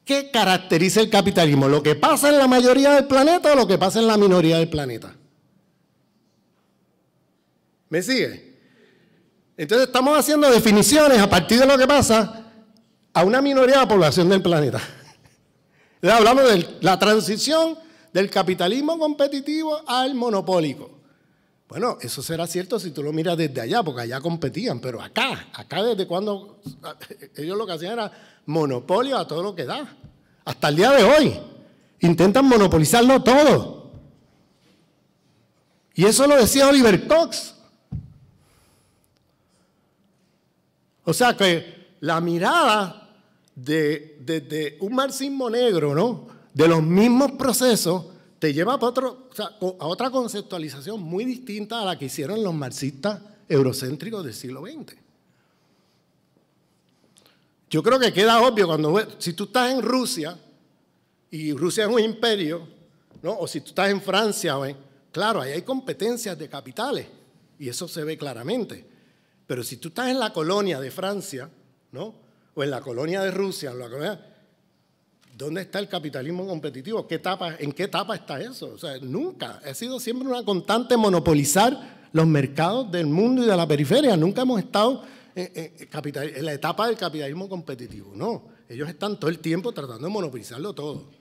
¿qué caracteriza el capitalismo? ¿Lo que pasa en la mayoría del planeta o lo que pasa en la minoría del planeta? ¿Me sigue? Entonces estamos haciendo definiciones a partir de lo que pasa a una minoría de la población del planeta. [laughs] Entonces, hablamos de la transición del capitalismo competitivo al monopólico. Bueno, eso será cierto si tú lo miras desde allá, porque allá competían, pero acá, acá desde cuando [laughs] ellos lo que hacían era monopolio a todo lo que da, hasta el día de hoy. Intentan monopolizarlo todo. Y eso lo decía Oliver Cox. O sea que la mirada de, un marxismo negro, ¿no? De los mismos procesos, te lleva a, otro, a otra conceptualización muy distinta a la que hicieron los marxistas eurocéntricos del siglo XX. Yo creo que queda obvio cuando, si tú estás en Rusia, y Rusia es un imperio, ¿no? o si tú estás en Francia, claro, ahí hay competencias de capitales, y eso se ve claramente. Pero si tú estás en la colonia de Francia, ¿no? O en la colonia de Rusia, ¿dónde está el capitalismo competitivo? ¿Qué etapa, ¿En qué etapa está eso? O sea, nunca. Ha sido siempre una constante monopolizar los mercados del mundo y de la periferia. Nunca hemos estado eh, eh, eh, en, la etapa del capitalismo competitivo. No, ellos están todo el tiempo tratando de monopolizarlo todo.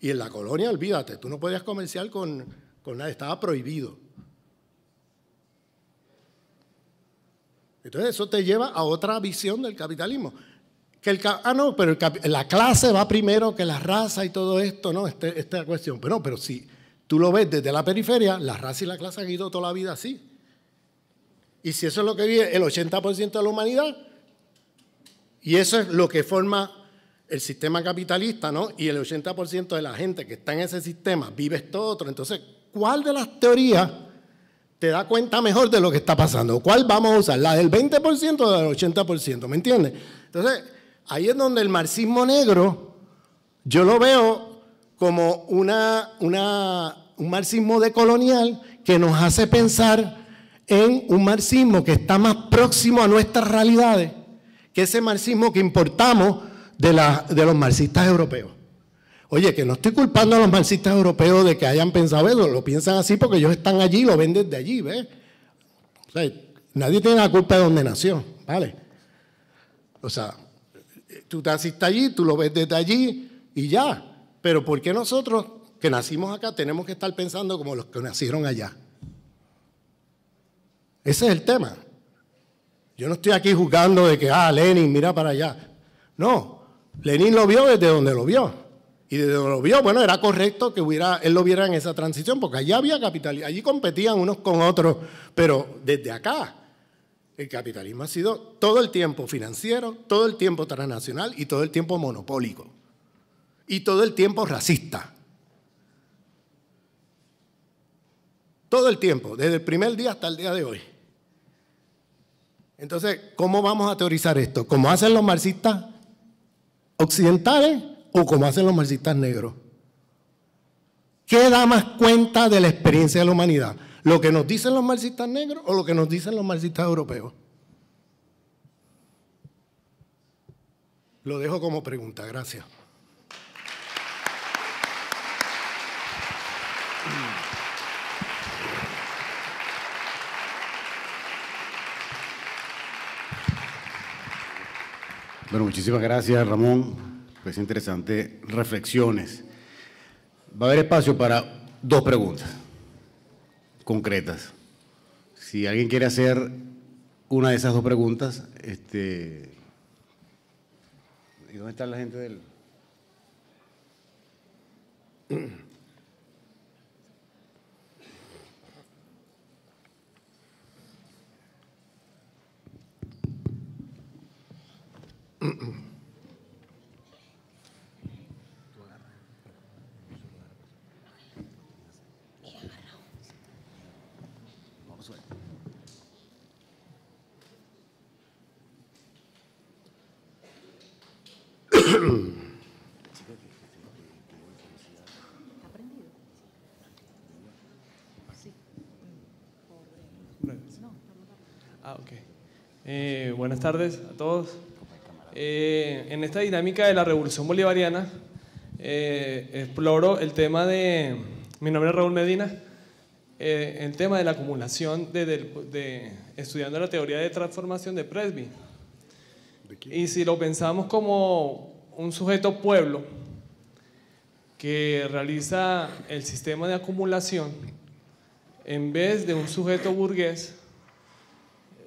Y en la colonia, olvídate, tú no podías comerciar con, con estaba prohibido. Entonces eso te lleva a otra visión del capitalismo. Que el, ah, no, pero la clase va primero que la raza y todo esto, ¿no? Este, esta cuestión. Pero no, pero si tú lo ves desde la periferia, la raza y la clase han ido toda la vida así. Y si eso es lo que vive el 80% de la humanidad, y eso es lo que forma el sistema capitalista, ¿no? Y el 80% de la gente que está en ese sistema vive esto otro. Entonces, ¿cuál de las teorías te da cuenta mejor de lo que está pasando. ¿Cuál vamos a usar? ¿La del 20% o la del 80%? ¿Me entiendes? Entonces, ahí es donde el marxismo negro, yo lo veo como una, un marxismo decolonial que nos hace pensar en un marxismo que está más próximo a nuestras realidades que ese marxismo que importamos de los marxistas europeos. Oye, que no estoy culpando a los marxistas europeos de que hayan pensado eso, lo piensan así porque ellos están allí y lo ven desde allí, ¿ves? O sea, nadie tiene la culpa de donde nació, ¿vale? O sea, tú te allí, tú lo ves desde allí y ya. Pero ¿por qué nosotros que nacimos acá tenemos que estar pensando como los que nacieron allá? Ese es el tema. Yo no estoy aquí juzgando de que, ah, Lenin, mira para allá. No, Lenin lo vio desde donde lo vio. Y desde donde lo vio, bueno, era correcto que hubiera, él lo viera en esa transición, porque allí había capitalismo, allí competían unos con otros, pero desde acá el capitalismo ha sido todo el tiempo financiero, todo el tiempo transnacional y todo el tiempo monopólico. Y todo el tiempo racista. Todo el tiempo, desde el primer día hasta el día de hoy. Entonces, ¿cómo vamos a teorizar esto? ¿Cómo hacen los marxistas occidentales? o como hacen los marxistas negros. ¿Qué da más cuenta de la experiencia de la humanidad? ¿Lo que nos dicen los marxistas negros o lo que nos dicen los marxistas europeos? Lo dejo como pregunta, gracias. Bueno, muchísimas gracias, Ramón es pues, interesante, reflexiones. Va a haber espacio para dos preguntas concretas. Si alguien quiere hacer una de esas dos preguntas, este, ¿y dónde está la gente del? [clears throat] Ah, eh, buenas tardes a todos. Eh, en esta dinámica de la revolución bolivariana, eh, exploro el tema de. Mi nombre es Raúl Medina. el tema de la acumulación de, estudiando la teoría de transformación de Presby. Y si lo pensamos como un sujeto pueblo que realiza el sistema de acumulación, en vez de un sujeto burgués,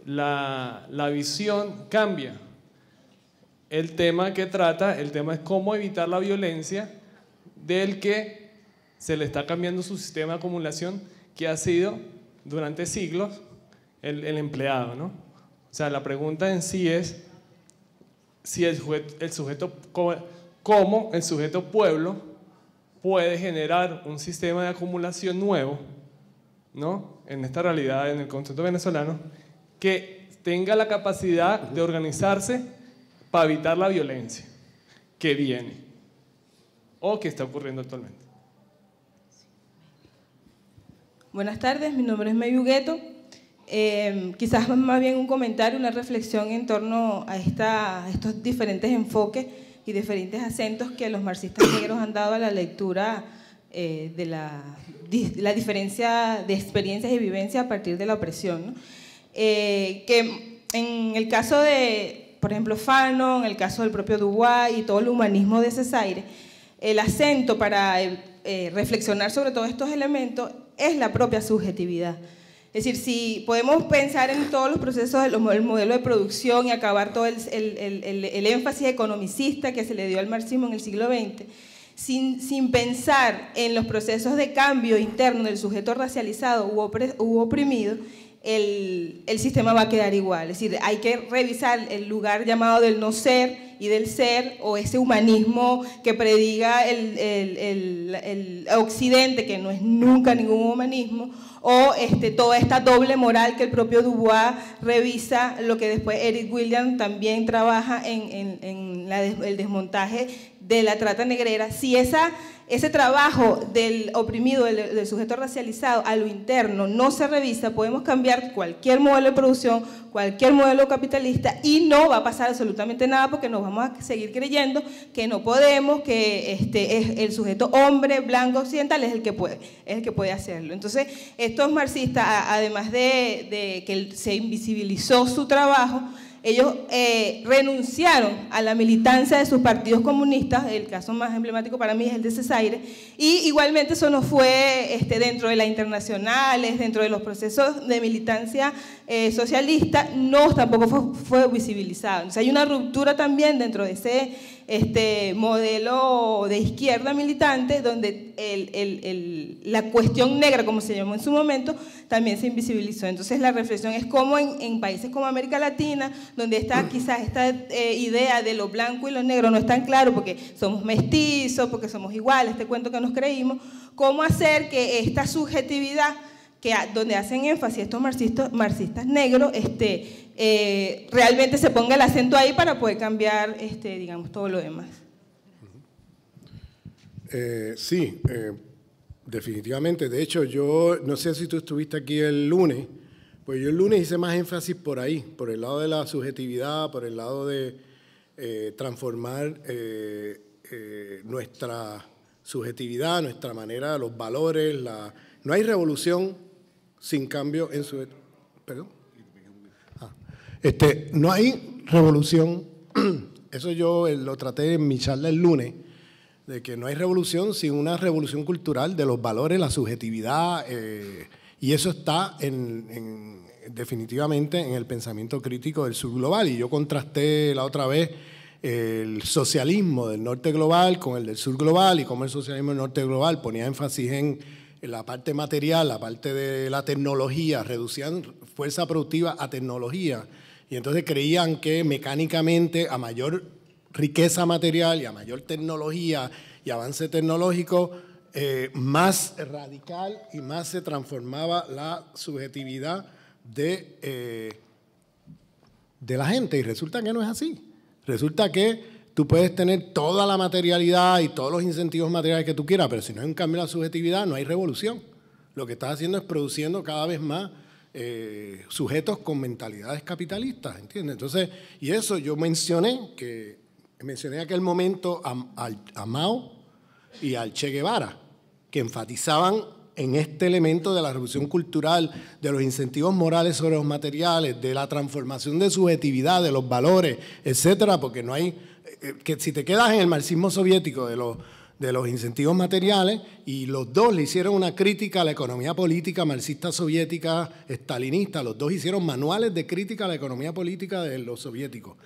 la, visión cambia. El tema que trata, el tema es cómo evitar la violencia del que se le está cambiando su sistema de acumulación que ha sido durante siglos el, empleado. ¿no? O sea, la pregunta en sí es, si el sujeto, el cómo el sujeto pueblo puede generar un sistema de acumulación nuevo, ¿no? En esta realidad, en el concepto venezolano, que tenga la capacidad de organizarse para evitar la violencia que viene o que está ocurriendo actualmente. Buenas tardes, mi nombre es Mayugueto, Em, quizás más bien un comentario, una reflexión en torno a, estos diferentes enfoques y diferentes acentos que los marxistas [coughs] negros han dado a la lectura eh, de la, diferencia de experiencias y vivencias a partir de la opresión. Eh, que en el caso de, por ejemplo, Fanon, en el caso del propio Dubois y todo el humanismo de Cesaire, el acento para eh, reflexionar sobre todos estos elementos es la propia subjetividad. Es decir, si podemos pensar en todos los procesos del modelo de producción y acabar todo el, énfasis economicista que se le dio al marxismo en el siglo XX, sin, pensar en los procesos de cambio interno del sujeto racializado u, oprimido, el, sistema va a quedar igual. Es decir, hay que revisar el lugar llamado del no ser y del ser, o ese humanismo que prediga el, el Occidente, que no es nunca ningún humanismo, o este, toda esta doble moral que el propio Dubois revisa, lo que después Eric Williams también trabaja en, el desmontaje de la trata negrera, si esa, ese trabajo del oprimido, del, sujeto racializado a lo interno no se revisa, podemos cambiar cualquier modelo de producción, cualquier modelo capitalista y no va a pasar absolutamente nada porque nos vamos a seguir creyendo que no podemos, que este, es el sujeto hombre, blanco, occidental es el que puede, el que puede hacerlo. Entonces, estos marxistas, además de, de que se invisibilizó su trabajo, ellos eh, renunciaron a la militancia de sus partidos comunistas, el caso más emblemático para mí es el de Cesaire, y igualmente eso no fue este, dentro de las internacionales, dentro de los procesos de militancia eh, socialista, no, tampoco fue, visibilizado. hay una ruptura también dentro de ese este modelo de izquierda militante donde la cuestión negra, como se llamó en su momento, también se invisibilizó. Entonces la reflexión es cómo en, países como América Latina, donde está mm. quizás esta eh, idea de lo blanco y lo negro no es tan claro porque somos mestizos, porque somos iguales, este cuento que nos creímos, cómo hacer que esta subjetividad que donde hacen énfasis estos marxistas, marxistas negros, este, eh, realmente se ponga el acento ahí para poder cambiar, este, digamos, todo lo demás. Eh, sí, eh, definitivamente. De hecho, yo no sé si tú estuviste aquí el lunes, pues yo el lunes hice más énfasis por ahí, por el lado de la subjetividad, por el lado de transformar nuestra subjetividad, nuestra manera, los valores, la... no hay revolución sin cambio en su... ¿Perdón? Ah, este, no hay revolución, [clears throat] eso yo eh, lo traté en mi charla el lunes, de que no hay revolución sin una revolución cultural de los valores, la subjetividad, eh, y eso está en, definitivamente en el pensamiento crítico del sur global. Y yo contrasté la otra vez el socialismo del norte global con el del sur global y cómo el socialismo del norte global ponía énfasis en la parte material, la parte de la tecnología, reducían fuerza productiva a tecnología. Y entonces creían que mecánicamente a mayor riqueza material y a mayor tecnología y avance tecnológico, eh, más radical y más se transformaba la subjetividad de, eh, de la gente. Y resulta que no es así. Resulta que Tú puedes tener toda la materialidad y todos los incentivos materiales que tú quieras, pero si no hay un cambio en la subjetividad, no hay revolución. Lo que estás haciendo es produciendo cada vez más eh, sujetos con mentalidades capitalistas, ¿entiendes? Entonces, y eso yo mencioné, que mencioné aquel momento a, a Mao y al Che Guevara, que enfatizaban en este elemento de la revolución cultural, de los incentivos morales sobre los materiales, de la transformación de subjetividad, de los valores, etcétera, porque no hay eh, que si te quedas en el marxismo soviético de los, incentivos materiales, y los dos le hicieron una crítica a la economía política marxista soviética, estalinista, los dos hicieron manuales de crítica a la economía política de los soviéticos.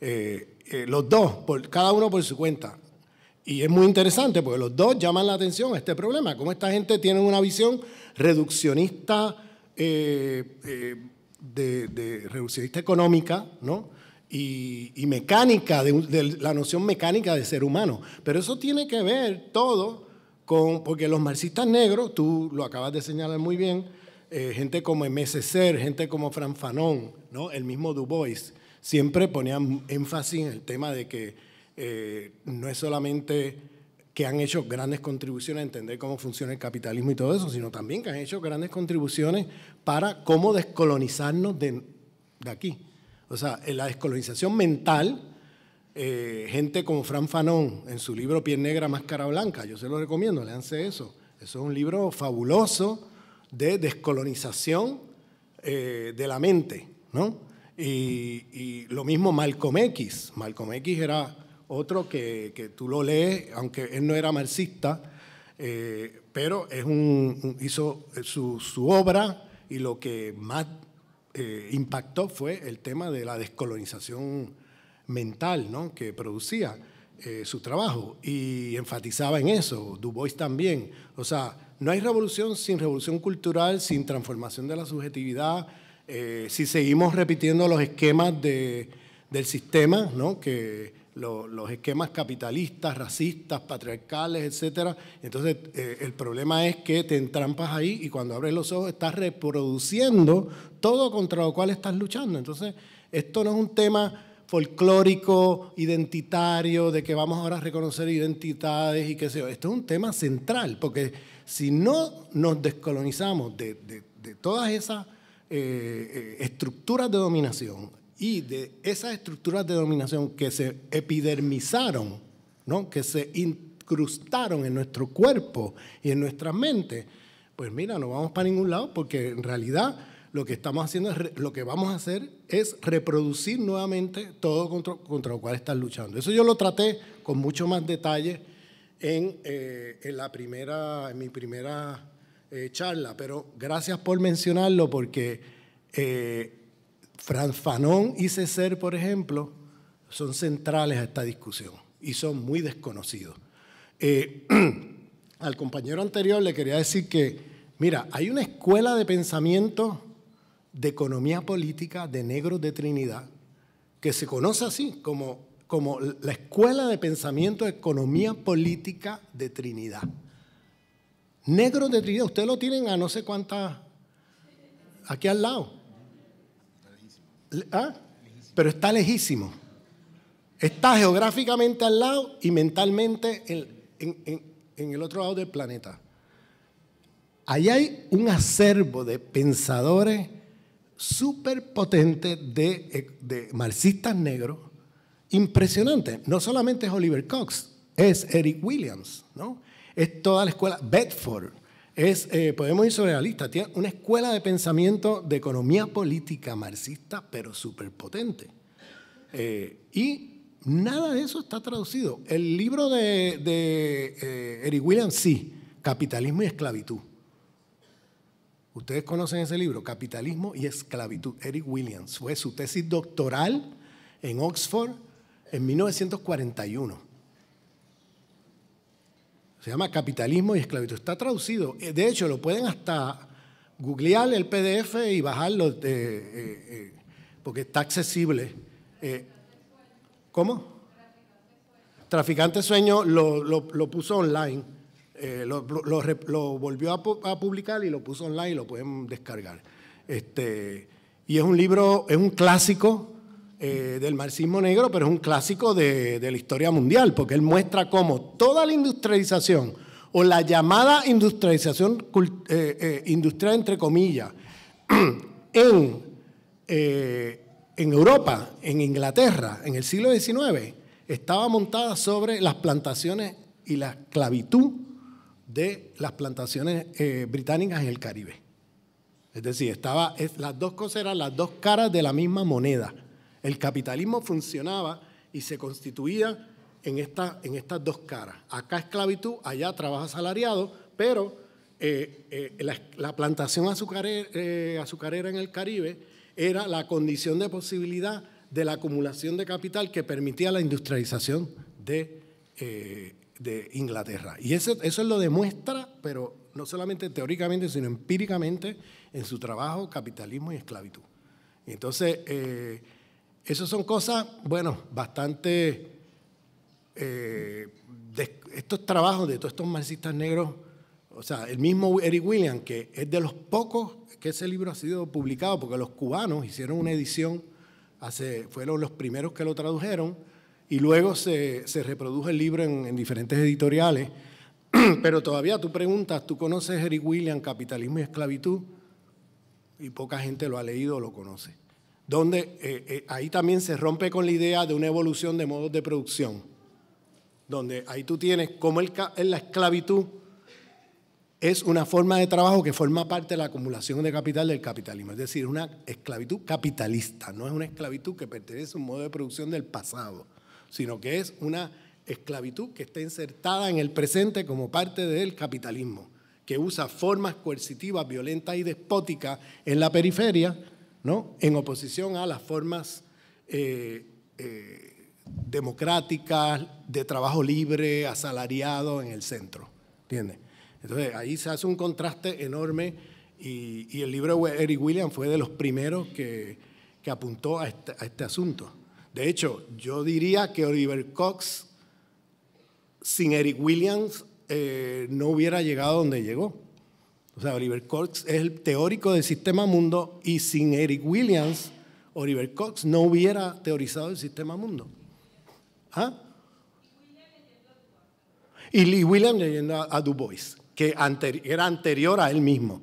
Eh, eh, los dos, por, cada uno por su cuenta. Y es muy interesante porque los dos llaman la atención a este problema, cómo esta gente tiene una visión reduccionista, reduccionista económica, ¿no? y, mecánica, de, la noción mecánica de ser humano. Pero eso tiene que ver todo con, porque los marxistas negros, tú lo acabas de señalar muy bien, eh, gente como ser gente como Fran Fanon, ¿no? el mismo Du Bois, siempre ponían énfasis en el tema de que eh, no es solamente que han hecho grandes contribuciones a entender cómo funciona el capitalismo y todo eso, sino también que han hecho grandes contribuciones para cómo descolonizarnos de aquí. O sea, en la descolonización mental, eh, gente como Fran Fanon, en su libro Piel Negra, Máscara Blanca, yo se lo recomiendo, leanse eso. Eso es un libro fabuloso de descolonización eh, de la mente, ¿no? Y, lo mismo Malcolm X. Malcolm X era otro que, que tú lo lees, aunque él no era marxista, eh, pero es un, hizo su, su obra y lo que más eh, impactó fue el tema de la descolonización mental ¿no? que producía eh, su trabajo y enfatizaba en eso, Du Bois también. O sea, no hay revolución sin revolución cultural, sin transformación de la subjetividad, eh, si seguimos repitiendo los esquemas del sistema, ¿no? que los esquemas capitalistas, racistas, patriarcales, etcétera. Entonces, eh, el problema es que te entrampas ahí y cuando abres los ojos estás reproduciendo todo contra lo cual estás luchando. Entonces, esto no es un tema folclórico, identitario, de que vamos ahora a reconocer identidades y qué sé yo. Esto es un tema central, porque si no nos descolonizamos de, todas esas eh, eh, estructuras de dominación, y de esas estructuras de dominación que se epidermizaron, ¿no? que se incrustaron en nuestro cuerpo y en nuestra mente, pues mira, no vamos para ningún lado porque en realidad lo que estamos haciendo es, lo que vamos a hacer es reproducir nuevamente todo contra, contra lo cual estás luchando. Eso yo lo traté con mucho más detalle en, eh, en la primera, en mi primera eh, charla, pero gracias por mencionarlo porque eh, Fanon y César, por ejemplo, son centrales a esta discusión y son muy desconocidos. Eh, [clears throat] al compañero anterior le quería decir que, mira, hay una escuela de pensamiento de economía política de negros de Trinidad que se conoce así como, como la escuela de pensamiento de economía política de Trinidad. Negros de Trinidad, ustedes lo tienen a no sé cuántas, aquí al lado. ¿ah? Pero está lejísimo. Está geográficamente al lado y mentalmente en, el otro lado del planeta. Ahí hay un acervo de pensadores súper potentes de, eh, de marxistas negros, impresionantes. No solamente es Oliver Cox, es Eric Williams, ¿no? Es toda la escuela Bedford, es, eh, podemos ir sobre la lista, tiene una escuela de pensamiento de economía política marxista, pero súper potente. Eh, y nada de eso está traducido. El libro de, eh, Eric Williams, sí, Capitalismo y Esclavitud. Ustedes conocen ese libro, Capitalismo y Esclavitud, Eric Williams. Fue su tesis doctoral en Oxford en 1941. Se llama Capitalismo y Esclavitud. Está traducido. Eh, de hecho, lo pueden hasta googlear el PDF y bajarlo, eh, eh, porque está accesible. ¿Cómo? Traficante Sueño lo, puso online, lo, volvió a, publicar y lo puso online y lo pueden descargar. Este, y es un libro, es un clásico eh, del marxismo negro, pero es un clásico de, la historia mundial, porque él muestra cómo toda la industrialización o la llamada industrialización eh, eh, industrial, entre comillas, [clears throat] en, Europa, en Inglaterra, en el siglo XIX, estaba montada sobre las plantaciones y la esclavitud de las plantaciones británicas en el Caribe. Es decir, estaba, las dos cosas eran las dos caras de la misma moneda. El capitalismo funcionaba y se constituía en, estas dos caras. Acá esclavitud, allá trabajo asalariado, pero eh, eh, la, plantación eh, azucarera, en el Caribe era la condición de posibilidad de la acumulación de capital que permitía la industrialización de, Inglaterra. Y eso, eso lo demuestra, pero no solamente teóricamente, sino empíricamente en su trabajo Capitalismo y Esclavitud. Entonces, esas son cosas, bueno, bastante... Eh, estos trabajos de todos estos marxistas negros, o sea, el mismo Eric Williams, que es de los pocos que ese libro ha sido publicado, porque los cubanos hicieron una edición, hace, fueron los primeros que lo tradujeron, y luego se, reprodujo el libro en, en, diferentes editoriales. [clears throat] Pero todavía tú preguntas, ¿tú conoces Eric Williams, Capitalismo y Esclavitud? Y poca gente lo ha leído o lo conoce donde eh, eh, ahí también se rompe con la idea de una evolución de modos de producción, donde ahí tú tienes como el, la esclavitud es una forma de trabajo que forma parte de la acumulación de capital del capitalismo, es decir, una esclavitud capitalista, no es una esclavitud que pertenece a un modo de producción del pasado, sino que es una esclavitud que está insertada en el presente como parte del capitalismo, que usa formas coercitivas, violentas y despóticas en la periferia en oposición a las formas eh, eh, democráticas de trabajo libre, asalariado en el centro. Entonces ahí se hace un contraste enorme y, el libro de Eric Williams fue de los primeros que, apuntó este, a este, asunto. De hecho, yo diría que Oliver Cox sin Eric Williams eh, no hubiera llegado donde llegó. O sea, Oliver Cox es el teórico del sistema mundo y sin Eric Williams, Oliver Cox no hubiera teorizado el sistema mundo. ¿Ah? Y Williams leyendo a Du Bois, que era anterior a él mismo.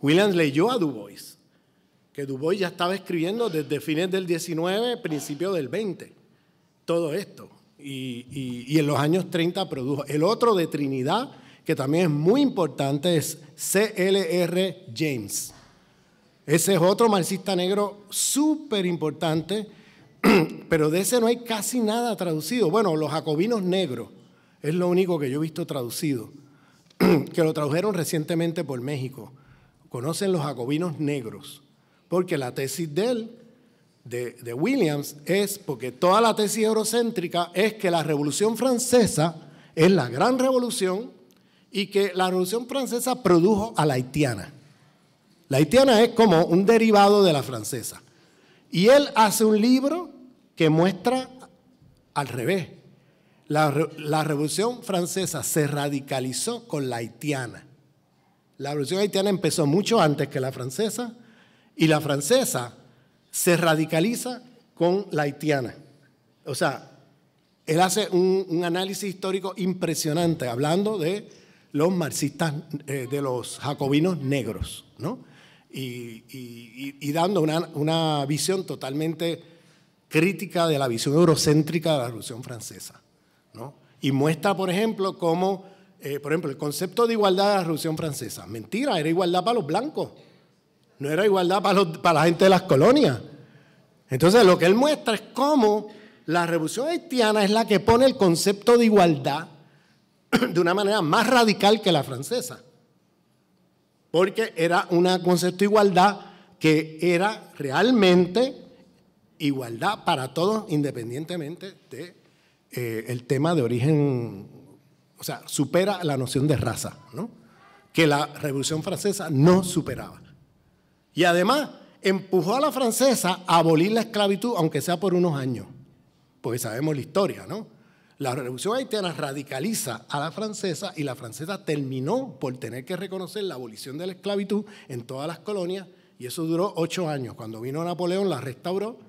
Williams leyó a Du Bois, que Du Bois ya estaba escribiendo desde fines del 19, principio del 20, todo esto. y en los años 30 produjo. El otro de Trinidad que también es muy importante, es C.L.R. James. Ese es otro marxista negro súper importante, [clears throat] pero de ese no hay casi nada traducido. Bueno, los jacobinos negros es lo único que yo he visto traducido, [clears throat] que lo tradujeron recientemente por México. Conocen los jacobinos negros, porque la tesis de él, de, Williams, es porque toda la tesis eurocéntrica es que la Revolución Francesa es la gran revolución y que la Revolución Francesa produjo a la haitiana. La haitiana es como un derivado de la francesa. Y él hace un libro que muestra al revés. La, Revolución Francesa se radicalizó con la haitiana. La Revolución haitiana empezó mucho antes que la francesa y la francesa se radicaliza con la haitiana. O sea, él hace un análisis histórico impresionante hablando de los marxistas, eh, de los jacobinos negros, ¿no? Y, dando una, visión totalmente crítica de la visión eurocéntrica de la Revolución Francesa, ¿no? Y muestra, por ejemplo, cómo, eh, por ejemplo, el concepto de igualdad de la Revolución Francesa. Mentira, era igualdad para los blancos, no era igualdad para, para la gente de las colonias. Entonces, lo que él muestra es cómo la Revolución Haitiana es la que pone el concepto de igualdad [clears throat] de una manera más radical que la francesa, porque era un concepto de igualdad que era realmente igualdad para todos independientemente de eh, el tema de origen, o sea, supera la noción de raza, ¿no? que la Revolución Francesa no superaba. Y además empujó a la francesa a abolir la esclavitud, aunque sea por unos años, porque sabemos la historia, ¿no? La revolución haitiana radicaliza a la francesa y la francesa terminó por tener que reconocer la abolición de la esclavitud en todas las colonias y eso duró ocho años. Cuando vino Napoleón la restauró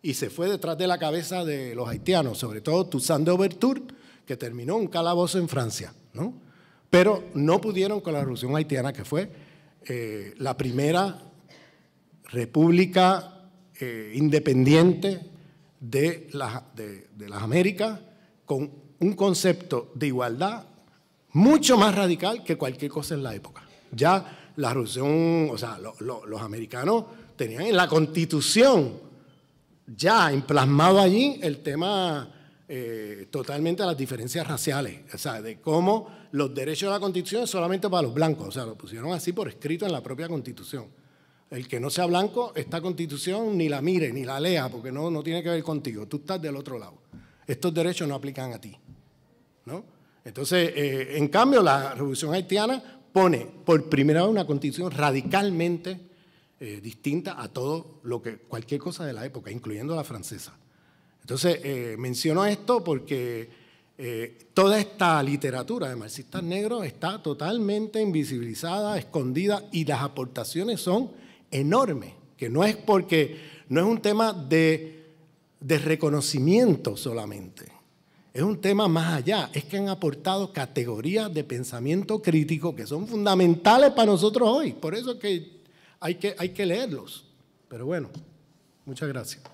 y se fue detrás de la cabeza de los haitianos, sobre todo Toussaint de que terminó un calabozo en Francia. Pero no pudieron con la revolución haitiana, que fue eh, la primera república eh, independiente de las Américas con un concepto de igualdad mucho más radical que cualquier cosa en la época. Ya la revolución, o sea, los americanos tenían en la constitución ya emplasmado allí el tema eh, totalmente de las diferencias raciales, o sea, de cómo los derechos de la constitución solamente para los blancos, o sea, lo pusieron así por escrito en la propia constitución. El que no sea blanco, esta constitución ni la mire, ni la lea, porque no, no tiene que ver contigo, tú estás del otro lado estos derechos no aplican a ti. ¿no? Entonces, eh, en cambio, la Revolución Haitiana pone por primera vez una constitución radicalmente eh, distinta a todo lo que, cualquier cosa de la época, incluyendo la francesa. Entonces, eh, menciono esto porque toda esta literatura de marxistas negros está totalmente invisibilizada, escondida, y las aportaciones son enormes, que no es porque, no es un tema de de reconocimiento solamente. Es un tema más allá. Es que han aportado categorías de pensamiento crítico que son fundamentales para nosotros hoy. Por eso que hay que, hay que leerlos. Pero bueno, muchas gracias.